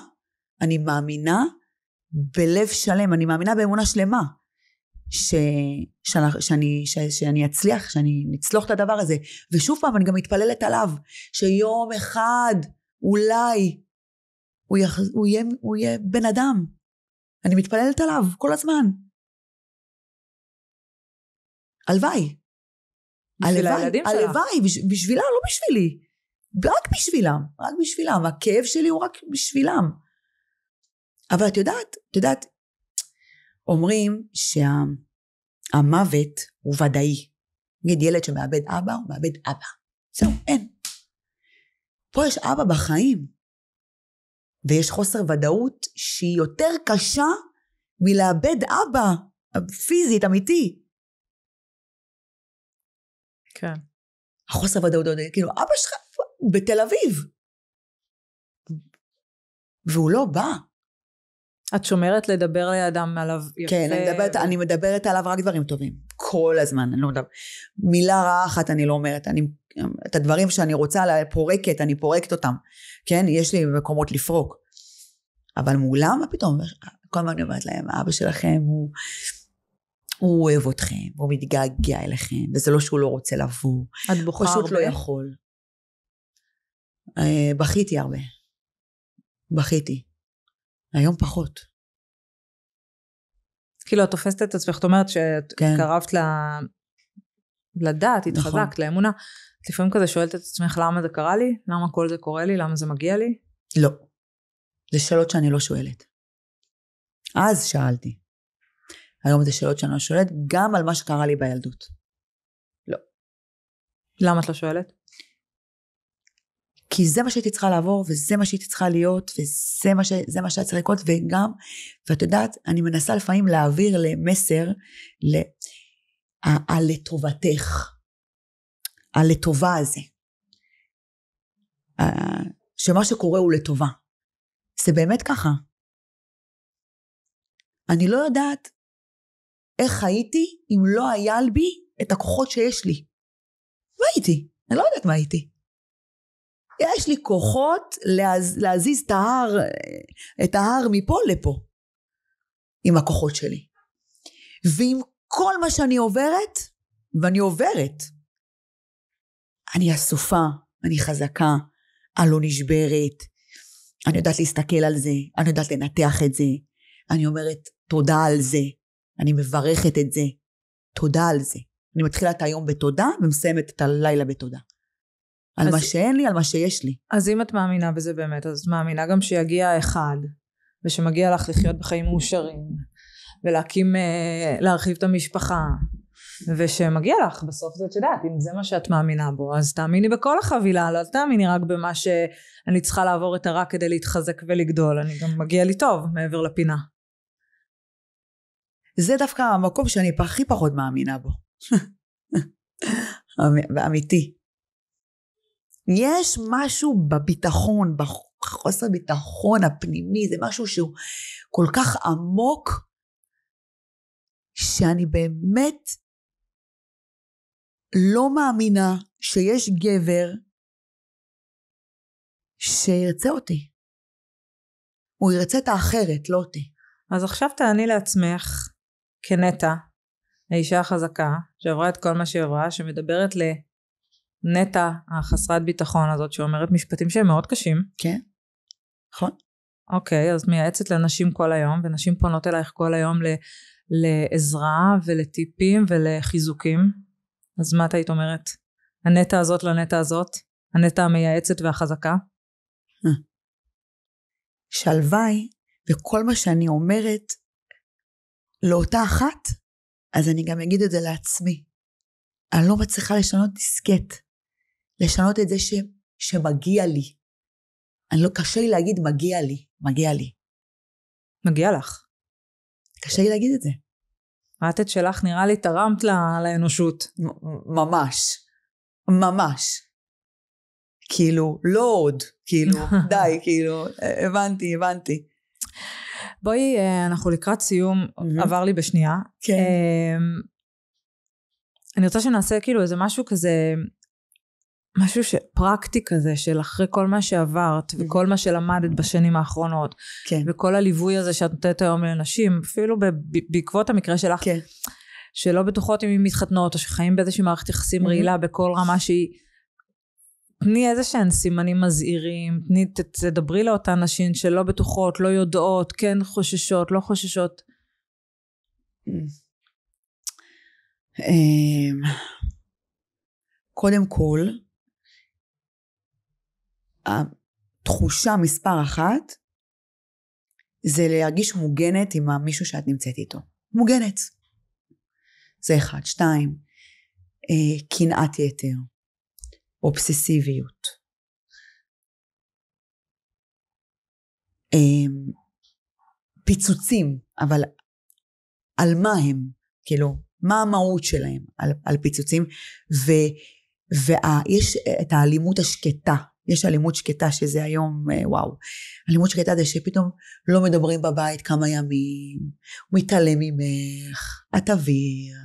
אני מאמינה בלב שלם, אני מאמינה באמונה שלמה, ש, שאני, שאני, ש, שאני אצליח, שאני אצלוח את הדבר הזה. ושוב פעם, אני גם מתפללת עליו, שיום אחד, אולי, הוא, יח, הוא, יהיה, הוא יהיה בן אדם, אני מתפללת עליו כל הזמן. הלוואי. הלוואי, הלוואי, בשבילה, לא בשבילי. רק בשבילם, רק בשבילם. הכאב שלי הוא רק בשבילם. אבל את יודעת, את יודעת, אומרים שהמוות שה, הוא ודאי. נגיד ילד שמאבד אבא, הוא מאבד אבא. זהו, אין. פה יש אבא בחיים. ויש חוסר ודאות שהיא יותר קשה מלאבד אבא, פיזית, אמיתי. כן. החוסר ודאות, כאילו, אבא שלך בתל אביב. והוא לא בא. את שומרת לדבר לאדם עליו יפה. כן, אני מדברת, אני מדברת עליו רק דברים טובים. כל הזמן, אני לא מדברת. מילה רעה אחת אני לא אומרת. אני את הדברים שאני רוצה, פורקת, אני פורקת אותם, כן? יש לי מקומות לפרוק. אבל מולם, מה פתאום? כל הזמן אני אומרת להם, אבא שלכם הוא... הוא אוהב אתכם, הוא מתגעגע אליכם, וזה לא שהוא לא רוצה לבוא. את בוכה הרבה? פשוט לא יכול. אה, בכיתי הרבה. בכיתי. היום פחות. כאילו, את תופסת את עצמך, את אומרת שאת כן. קרבת ל... לדעת, התחזקת, נכון. לאמונה. את לפעמים כזה שואלת את עצמך למה זה קרה לי? למה כל זה קורה לי? למה זה מגיע לי? לא. זה שאלות שאני לא שואלת. אז שאלתי. היום זה שאלות שאני לא שואלת גם על מה שקרה לי בילדות. לא. למה את לא שואלת? כי זה מה שהייתי צריכה לעבור, וזה מה שהייתי צריכה להיות, וזה מה, ש... מה שהיה צריך לקרות, וגם, ואת יודעת, אני מנסה לפעמים להעביר למסר, ל... ה... ה... לטובתך. הלטובה הזה. אה, שמה שקורה הוא לטובה. זה באמת ככה. אני לא יודעת איך הייתי אם לא היה בי את הכוחות שיש לי. מה לא הייתי? אני לא יודעת מה הייתי. יש לי כוחות להז, להזיז את ההר, את ההר מפה לפה עם הכוחות שלי. ועם כל מה שאני עוברת, ואני עוברת, אני אסופה, אני חזקה, אני לא נשברת, אני יודעת להסתכל על זה, אני יודעת לנתח את זה, אני אומרת תודה על זה, אני מברכת את זה, תודה על זה. אני מתחילה את היום בתודה ומסיימת את הלילה בתודה. על מה שאין לי, על מה שיש לי. אז אם את מאמינה בזה באמת, אז את מאמינה גם שיגיע האחד, ושמגיע לך לחיות בחיים מאושרים, ולהקים, אה, להרחיב את המשפחה, ושמגיע לך בסוף זה את יודעת אם זה מה שאת מאמינה בו אז תאמיני בכל החבילה לא תאמיני רק במה שאני צריכה לעבור את הרע כדי להתחזק ולגדול אני גם מגיע לי טוב מעבר לפינה זה דווקא המקום שאני הכי פחות מאמינה בו [LAUGHS] אמ, אמיתי יש משהו בביטחון בחוסר ביטחון הפנימי זה משהו שהוא כל כך עמוק שאני באמת לא מאמינה שיש גבר שירצה אותי. הוא ירצה את האחרת, לא אותי. אז עכשיו תעני לעצמך, כנטע, האישה החזקה, שעברה את כל מה שהיא עברה, שמדברת לנטע החסרת ביטחון הזאת, שאומרת משפטים שהם מאוד קשים. כן, נכון. אוקיי, אז מייעצת לנשים כל היום, ונשים פונות אלייך כל היום ל... לעזרה ולטיפים ולחיזוקים. אז מה את היית אומרת? הנטע הזאת לנטע הזאת? הנטע המייעצת והחזקה? אה. שהלוואי וכל מה שאני אומרת לאותה אחת, אז אני גם אגיד את זה לעצמי. אני לא מצליחה לשנות דיסקט, לשנות את זה ש, שמגיע לי. אני לא, קשה לי להגיד מגיע לי, מגיע לי. מגיע לך. קשה לי להגיד את זה. את את שלך נראה לי תרמת לה, לאנושות. ממש. ממש. כאילו, לא עוד. כאילו, [LAUGHS] די, כאילו, אה, הבנתי, הבנתי. בואי, אה, אנחנו לקראת סיום, mm-hmm. עבר לי בשנייה. כן. אה, אני רוצה שנעשה כאילו איזה משהו כזה משהו שפרקטי כזה של אחרי כל מה שעברת mm-hmm. וכל מה שלמדת בשנים האחרונות כן. וכל הליווי הזה שאת נותנת היום לנשים אפילו ב- בעקבות המקרה שלך כן. שלא בטוחות אם הן מתחתנות או שחיים באיזושהי מערכת יחסים mm-hmm. רעילה בכל רמה שהיא תני איזה שהן סימנים מזהירים תני תדברי לאותן נשים שלא בטוחות לא יודעות כן חוששות לא חוששות mm-hmm. קודם כל, התחושה מספר אחת זה להרגיש מוגנת עם המישהו שאת נמצאת איתו. מוגנת. זה אחד. שתיים, אה, קנאת יתר, אובססיביות. אמ, פיצוצים, אבל על מה הם? כאילו, מה המהות שלהם על, על פיצוצים? ויש את האלימות השקטה יש אלימות שקטה שזה היום אה, וואו. אלימות שקטה זה שפתאום לא מדברים בבית כמה ימים, הוא מתעלם ממך, את אוויר,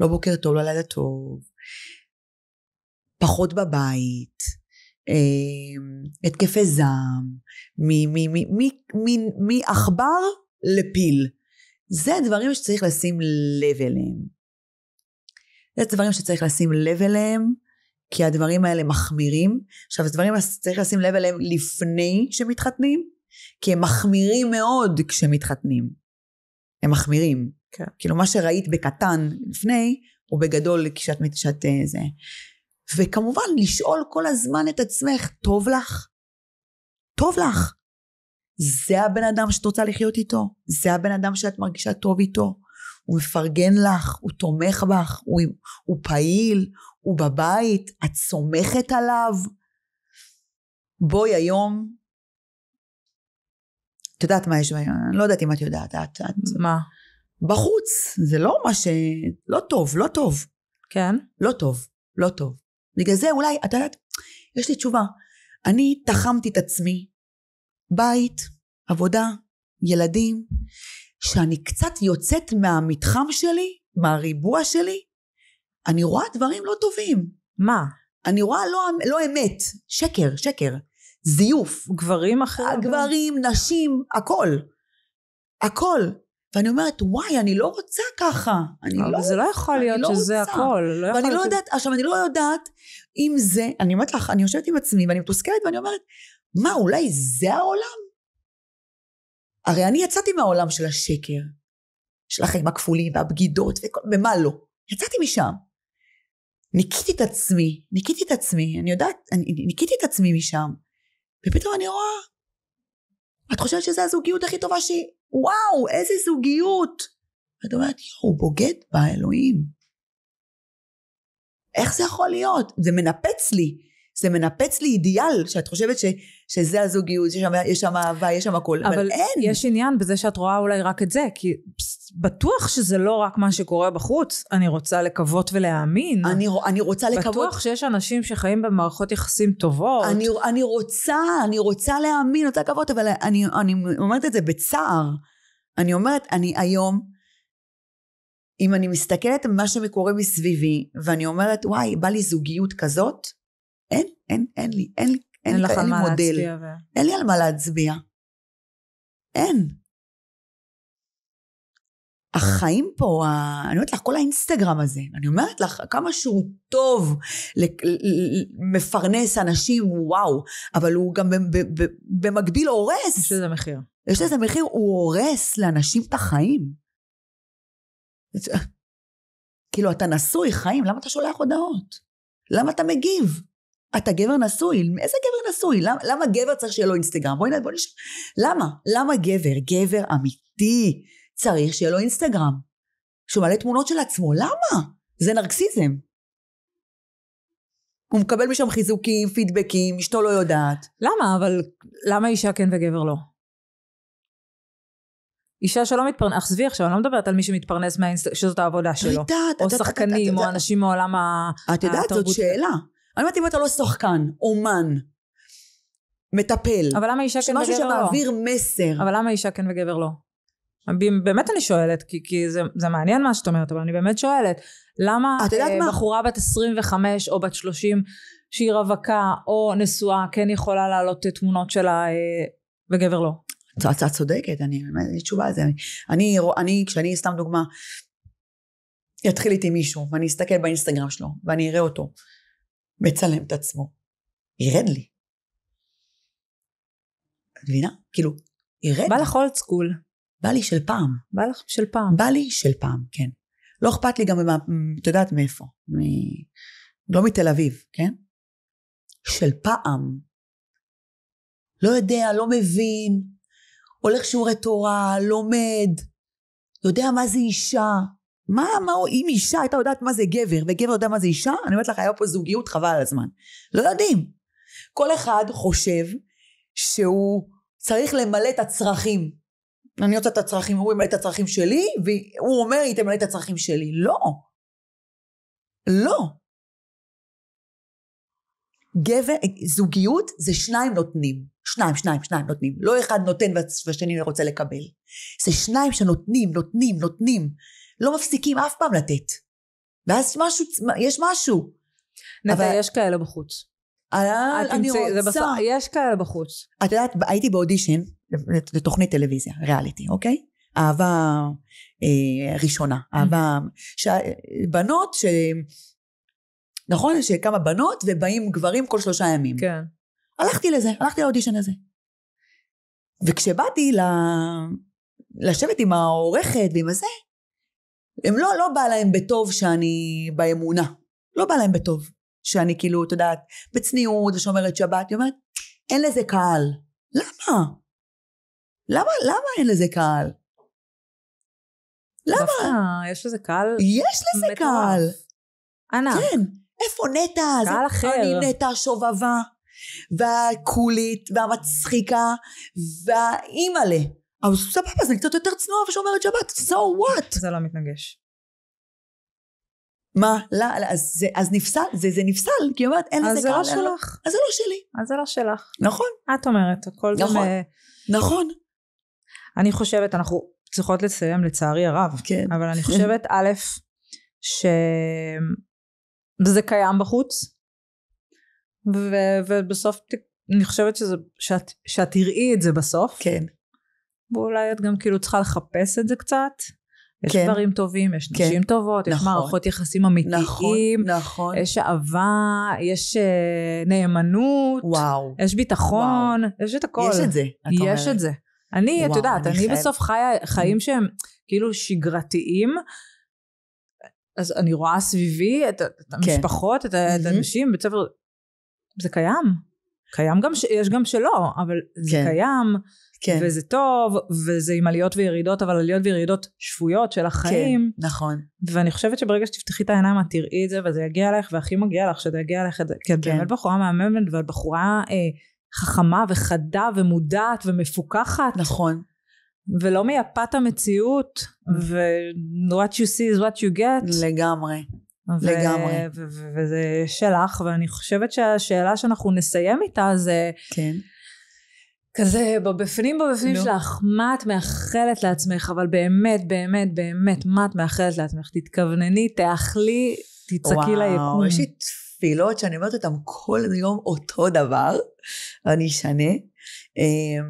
לא בוקר טוב, לא לילה טוב, פחות בבית, אמ, התקפי זעם, מעכבר לפיל. זה דברים שצריך לשים לב אליהם. זה דברים שצריך לשים לב אליהם. כי הדברים האלה מחמירים. עכשיו, הדברים צריך לשים לב אליהם לפני שמתחתנים, כי הם מחמירים מאוד כשמתחתנים. הם מחמירים. כן. כאילו, מה שראית בקטן לפני, הוא בגדול כשאת... מתשת אה, זה. וכמובן, לשאול כל הזמן את עצמך, טוב לך? טוב לך. זה הבן אדם שאת רוצה לחיות איתו, זה הבן אדם שאת מרגישה טוב איתו. הוא מפרגן לך, הוא תומך בך, הוא, הוא פעיל, הוא בבית, את סומכת עליו. בואי היום, את יודעת מה יש, אני לא יודעת אם את יודעת, את, את מה? בחוץ, זה לא מה ש... לא טוב, לא טוב. כן? לא טוב, לא טוב. בגלל זה אולי, את יודעת, יש לי תשובה. אני תחמתי את עצמי, בית, עבודה, ילדים, שאני קצת יוצאת מהמתחם שלי, מהריבוע שלי, אני רואה דברים לא טובים. מה? אני רואה לא, לא אמת, שקר, שקר, זיוף. גברים אחרים? אה, גברים, נשים, הכל. הכל. ואני אומרת, וואי, אני לא רוצה ככה. אני לא, רוצה. זה לא יכול להיות לא שזה רוצה. הכל. לא ואני לא יודעת, ש... עכשיו, אני לא יודעת אם זה, אני אומרת לך, אני יושבת עם עצמי ואני מתוסכלת ואני אומרת, מה, אולי זה העולם? הרי אני יצאתי מהעולם של השקר, של החיים הכפולים והבגידות וכל, ומה לא. יצאתי משם. ניקיתי את עצמי, ניקיתי את עצמי, אני יודעת, אני, ניקיתי את עצמי משם. ופתאום אני רואה, את חושבת שזו הזוגיות הכי טובה שהיא? וואו, איזה זוגיות! ואת אומרת, הוא בוגד באלוהים. איך זה יכול להיות? זה מנפץ לי. זה מנפץ לי אידיאל, שאת חושבת ש, שזה הזוגיות, שיש שם, יש שם אהבה, יש שם הכל, אבל, אבל אין. יש עניין בזה שאת רואה אולי רק את זה, כי בטוח שזה לא רק מה שקורה בחוץ, אני רוצה לקוות ולהאמין. אני, אני רוצה לקוות... בטוח שיש אנשים שחיים במערכות יחסים טובות. אני, אני רוצה, אני רוצה להאמין, רוצה לקוות, אבל אני, אני אומרת את זה בצער. אני אומרת, אני היום, אם אני מסתכלת על מה שקורה מסביבי, ואני אומרת, וואי, בא לי זוגיות כזאת, אין, אין, אין לי, אין לי, אין, אין, אין, אין לי מודל. ו... אין לי על מה להצביע. אין. החיים פה, אני אומרת לך, כל האינסטגרם הזה, אני אומרת לך, כמה שהוא טוב, מפרנס אנשים, וואו, אבל הוא גם במקביל הורס. יש לזה מחיר. יש לזה מחיר, הוא הורס לאנשים את החיים. כאילו, אתה נשוי, חיים, למה אתה שולח הודעות? למה אתה מגיב? אתה גבר נשוי, איזה גבר נשוי? למה, למה גבר צריך שיהיה לו אינסטגרם? בואי נשאל, למה? למה גבר, גבר אמיתי, צריך שיהיה לו אינסטגרם, שהוא מעלה תמונות של עצמו, למה? זה נרקסיזם. הוא מקבל משם חיזוקים, פידבקים, אשתו לא יודעת. למה? אבל למה אישה כן וגבר לא? אישה שלא מתפרנס, אך עזבי עכשיו, אני לא מדברת על מי שמתפרנס מהאינסט... שזאת העבודה לא שלו. יודעת, או שחקנים, או אנשים מעולם התרבות. את יודעת, זאת שאלה. אני אומרת, אם אתה לא שחקן, אומן, מטפל. אבל למה אישה כן וגבר לא? שמשהו שמעביר מסר. אבל למה אישה כן וגבר לא? באמת אני שואלת, כי, כי זה, זה מעניין מה שאת אומרת, אבל אני באמת שואלת, למה את יודעת אה, מה? בחורה בת 25 או בת 30 שהיא רווקה או נשואה כן יכולה להעלות אה, תמונות שלה אה, וגבר לא? את צודקת, אני באמת, יש תשובה על לזה. אני, אני, כשאני, סתם דוגמה, יתחיל איתי מישהו, ואני אסתכל באינסטגרם שלו, ואני אראה אותו מצלם את עצמו, ירד לי. את מבינה? כאילו, ירד. בא לך אולד סקול. בא לי של פעם. בא לך של פעם. בא לי של פעם, כן. לא אכפת לי גם, את יודעת מאיפה. מ... לא מתל אביב, כן? של פעם. לא יודע, לא מבין, הולך שיעורי תורה, לומד, יודע מה זה אישה. מה, מה, אם אישה הייתה יודעת מה זה גבר, וגבר יודע מה זה אישה, אני אומרת לך, היה פה זוגיות חבל על הזמן. לא יודעים. כל אחד חושב שהוא צריך למלא את הצרכים אני רוצה את הצרכים, הוא ימלא את הצרכים שלי, והוא אומר, היא תמלא את הצרכים שלי. לא. לא. גבר, זוגיות זה שניים נותנים. שניים, שניים, שניים נותנים. לא אחד נותן והשני לא רוצה לקבל. זה שניים שנותנים, נותנים, נותנים. לא מפסיקים אף פעם לתת. ואז משהו, יש משהו. נטע, אבל... יש כאלה בחוץ. על, אני רוצה... בסוף, יש כאלה בחוץ. את יודעת, הייתי באודישן, לתוכנית טלוויזיה, ריאליטי, אוקיי? אהבה אה, ראשונה, mm. אהבה... ש... בנות ש... נכון? יש כמה בנות ובאים גברים כל שלושה ימים. כן. הלכתי לזה, הלכתי לאודישן הזה. וכשבאתי ל... לשבת עם העורכת ועם הזה, הם לא, לא בא להם בטוב שאני באמונה. לא בא להם בטוב. שאני כאילו, את יודעת, בצניעות ושומרת שבת, היא אומרת, אין לזה קהל. למה? למה, למה אין לזה קהל? למה? יש לזה קהל יש לזה מטורף. קהל. ענק. כן. איפה נטע? קהל אחר. אני נטע שובבה, והקולית, והמצחיקה, והאימאלה. אבל סבבה, זה קצת יותר צנועה ושומרת שבת, so what? זה לא מתנגש. מה? לא, לא אז, זה, אז נפסל, זה, זה נפסל, כי היא אומרת, אין לזה קהל. אז זה לא שלך. אז זה לא שלי. אז זה לא שלך. נכון. את אומרת, הכל נכון. זה... אה, נכון. אני חושבת, אנחנו צריכות לסיים לצערי הרב, כן. אבל אני [LAUGHS] חושבת, א', שזה קיים בחוץ, ו- ובסוף אני חושבת שזה, שאת, שאת תראי את זה בסוף. כן. ואולי את גם כאילו צריכה לחפש את זה קצת. יש כן. דברים טובים, יש כן. נשים טובות, נכון. יש מערכות יחסים אמיתיים, נכון, נכון. יש אהבה, יש uh, נאמנות, וואו. יש ביטחון, וואו. יש את הכל. יש את זה, את אומרת. את זה. אני, וואו, את יודעת, אני, אני בסוף חיה חיים mm. שהם כאילו שגרתיים. אז אני רואה סביבי את, את כן. המשפחות, כן. את, את mm-hmm. האנשים, בית ספר... זה קיים. קיים גם, ש... יש גם שלא, אבל זה כן. קיים, כן. וזה טוב, וזה עם עליות וירידות, אבל עליות וירידות שפויות של החיים. כן, נכון. ואני חושבת שברגע שתפתחי את העיניים, את תראי את זה, וזה יגיע אלייך, והכי מגיע לך שזה יגיע לך, כי את כן. באמת בחורה מהממת, ואת בחורה... אה, חכמה וחדה ומודעת ומפוקחת. נכון. ולא מייפה את המציאות, mm. ו- what you see is what you get. לגמרי. ו- לגמרי. ו- ו- וזה שלך, ואני חושבת שהשאלה שאנחנו נסיים איתה זה... כן. כזה בבפנים בבפנים לא. שלך, מה את מאחלת לעצמך, אבל באמת, באמת, באמת, מה את מאחלת לעצמך? תתכוונני, תאכלי, תצעקי ליקום. וואו, יש לי תפילות שאני אומרת אותן כל יום אותו דבר, ואני אשנה. אמ,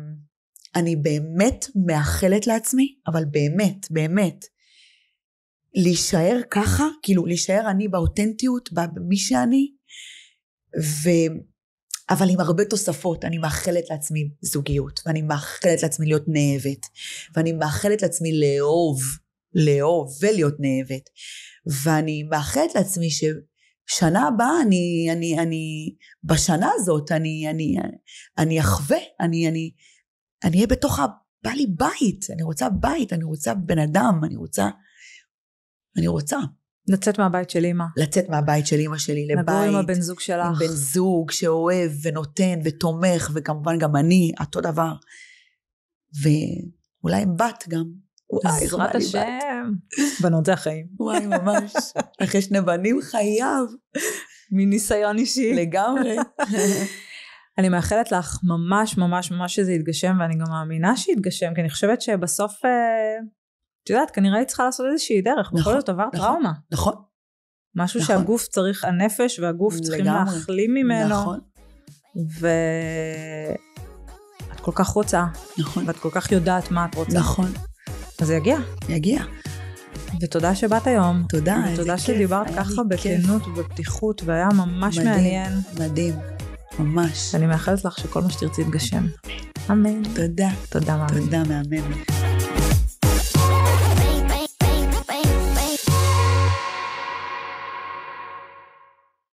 אני באמת מאחלת לעצמי, אבל באמת, באמת, להישאר ככה, כאילו להישאר אני באותנטיות, במי שאני, ו... אבל עם הרבה תוספות, אני מאחלת לעצמי זוגיות, ואני מאחלת לעצמי להיות נאהבת, ואני מאחלת לעצמי לאהוב, לאהוב ולהיות נאהבת, ואני מאחלת לעצמי ש... שנה הבאה אני, אני, אני, בשנה הזאת אני, אני, אני אחווה, אני, אני, אני אהיה בתוך, ה, בא לי בית, אני רוצה בית, אני רוצה בן אדם, אני רוצה, אני רוצה. לצאת מהבית של אימא. לצאת מהבית של אימא שלי לבית. לגור עם הבן זוג שלך. עם בן זוג שאוהב ונותן ותומך, וכמובן גם אני, אותו דבר. ואולי עם בת גם, בעזרת השם. בנות זה החיים. וואי, ממש. [LAUGHS] אחרי שני בנים חייב. מניסיון אישי. לגמרי. [LAUGHS] אני מאחלת לך ממש ממש ממש שזה יתגשם, ואני גם מאמינה שיתגשם, כי אני חושבת שבסוף, אה, את יודעת, כנראה היא צריכה לעשות איזושהי דרך. נכון. בכל זאת עבר נכון, טראומה. נכון. משהו נכון. שהגוף צריך, הנפש והגוף לגמרי. צריכים להחלים ממנו. נכון. ואת כל כך רוצה. נכון. ואת כל כך יודעת מה את רוצה. נכון. אז זה יגיע. יגיע. ותודה שבאת היום. תודה, איזה כיף. תודה שדיברת ככה בכנות ובפתיחות, והיה ממש מדהים, מעניין. מדהים, ממש. אני מאחלת לך שכל מה שתרצי יתגשם. אמן. תודה. תודה, מאמן. תודה, מאמן.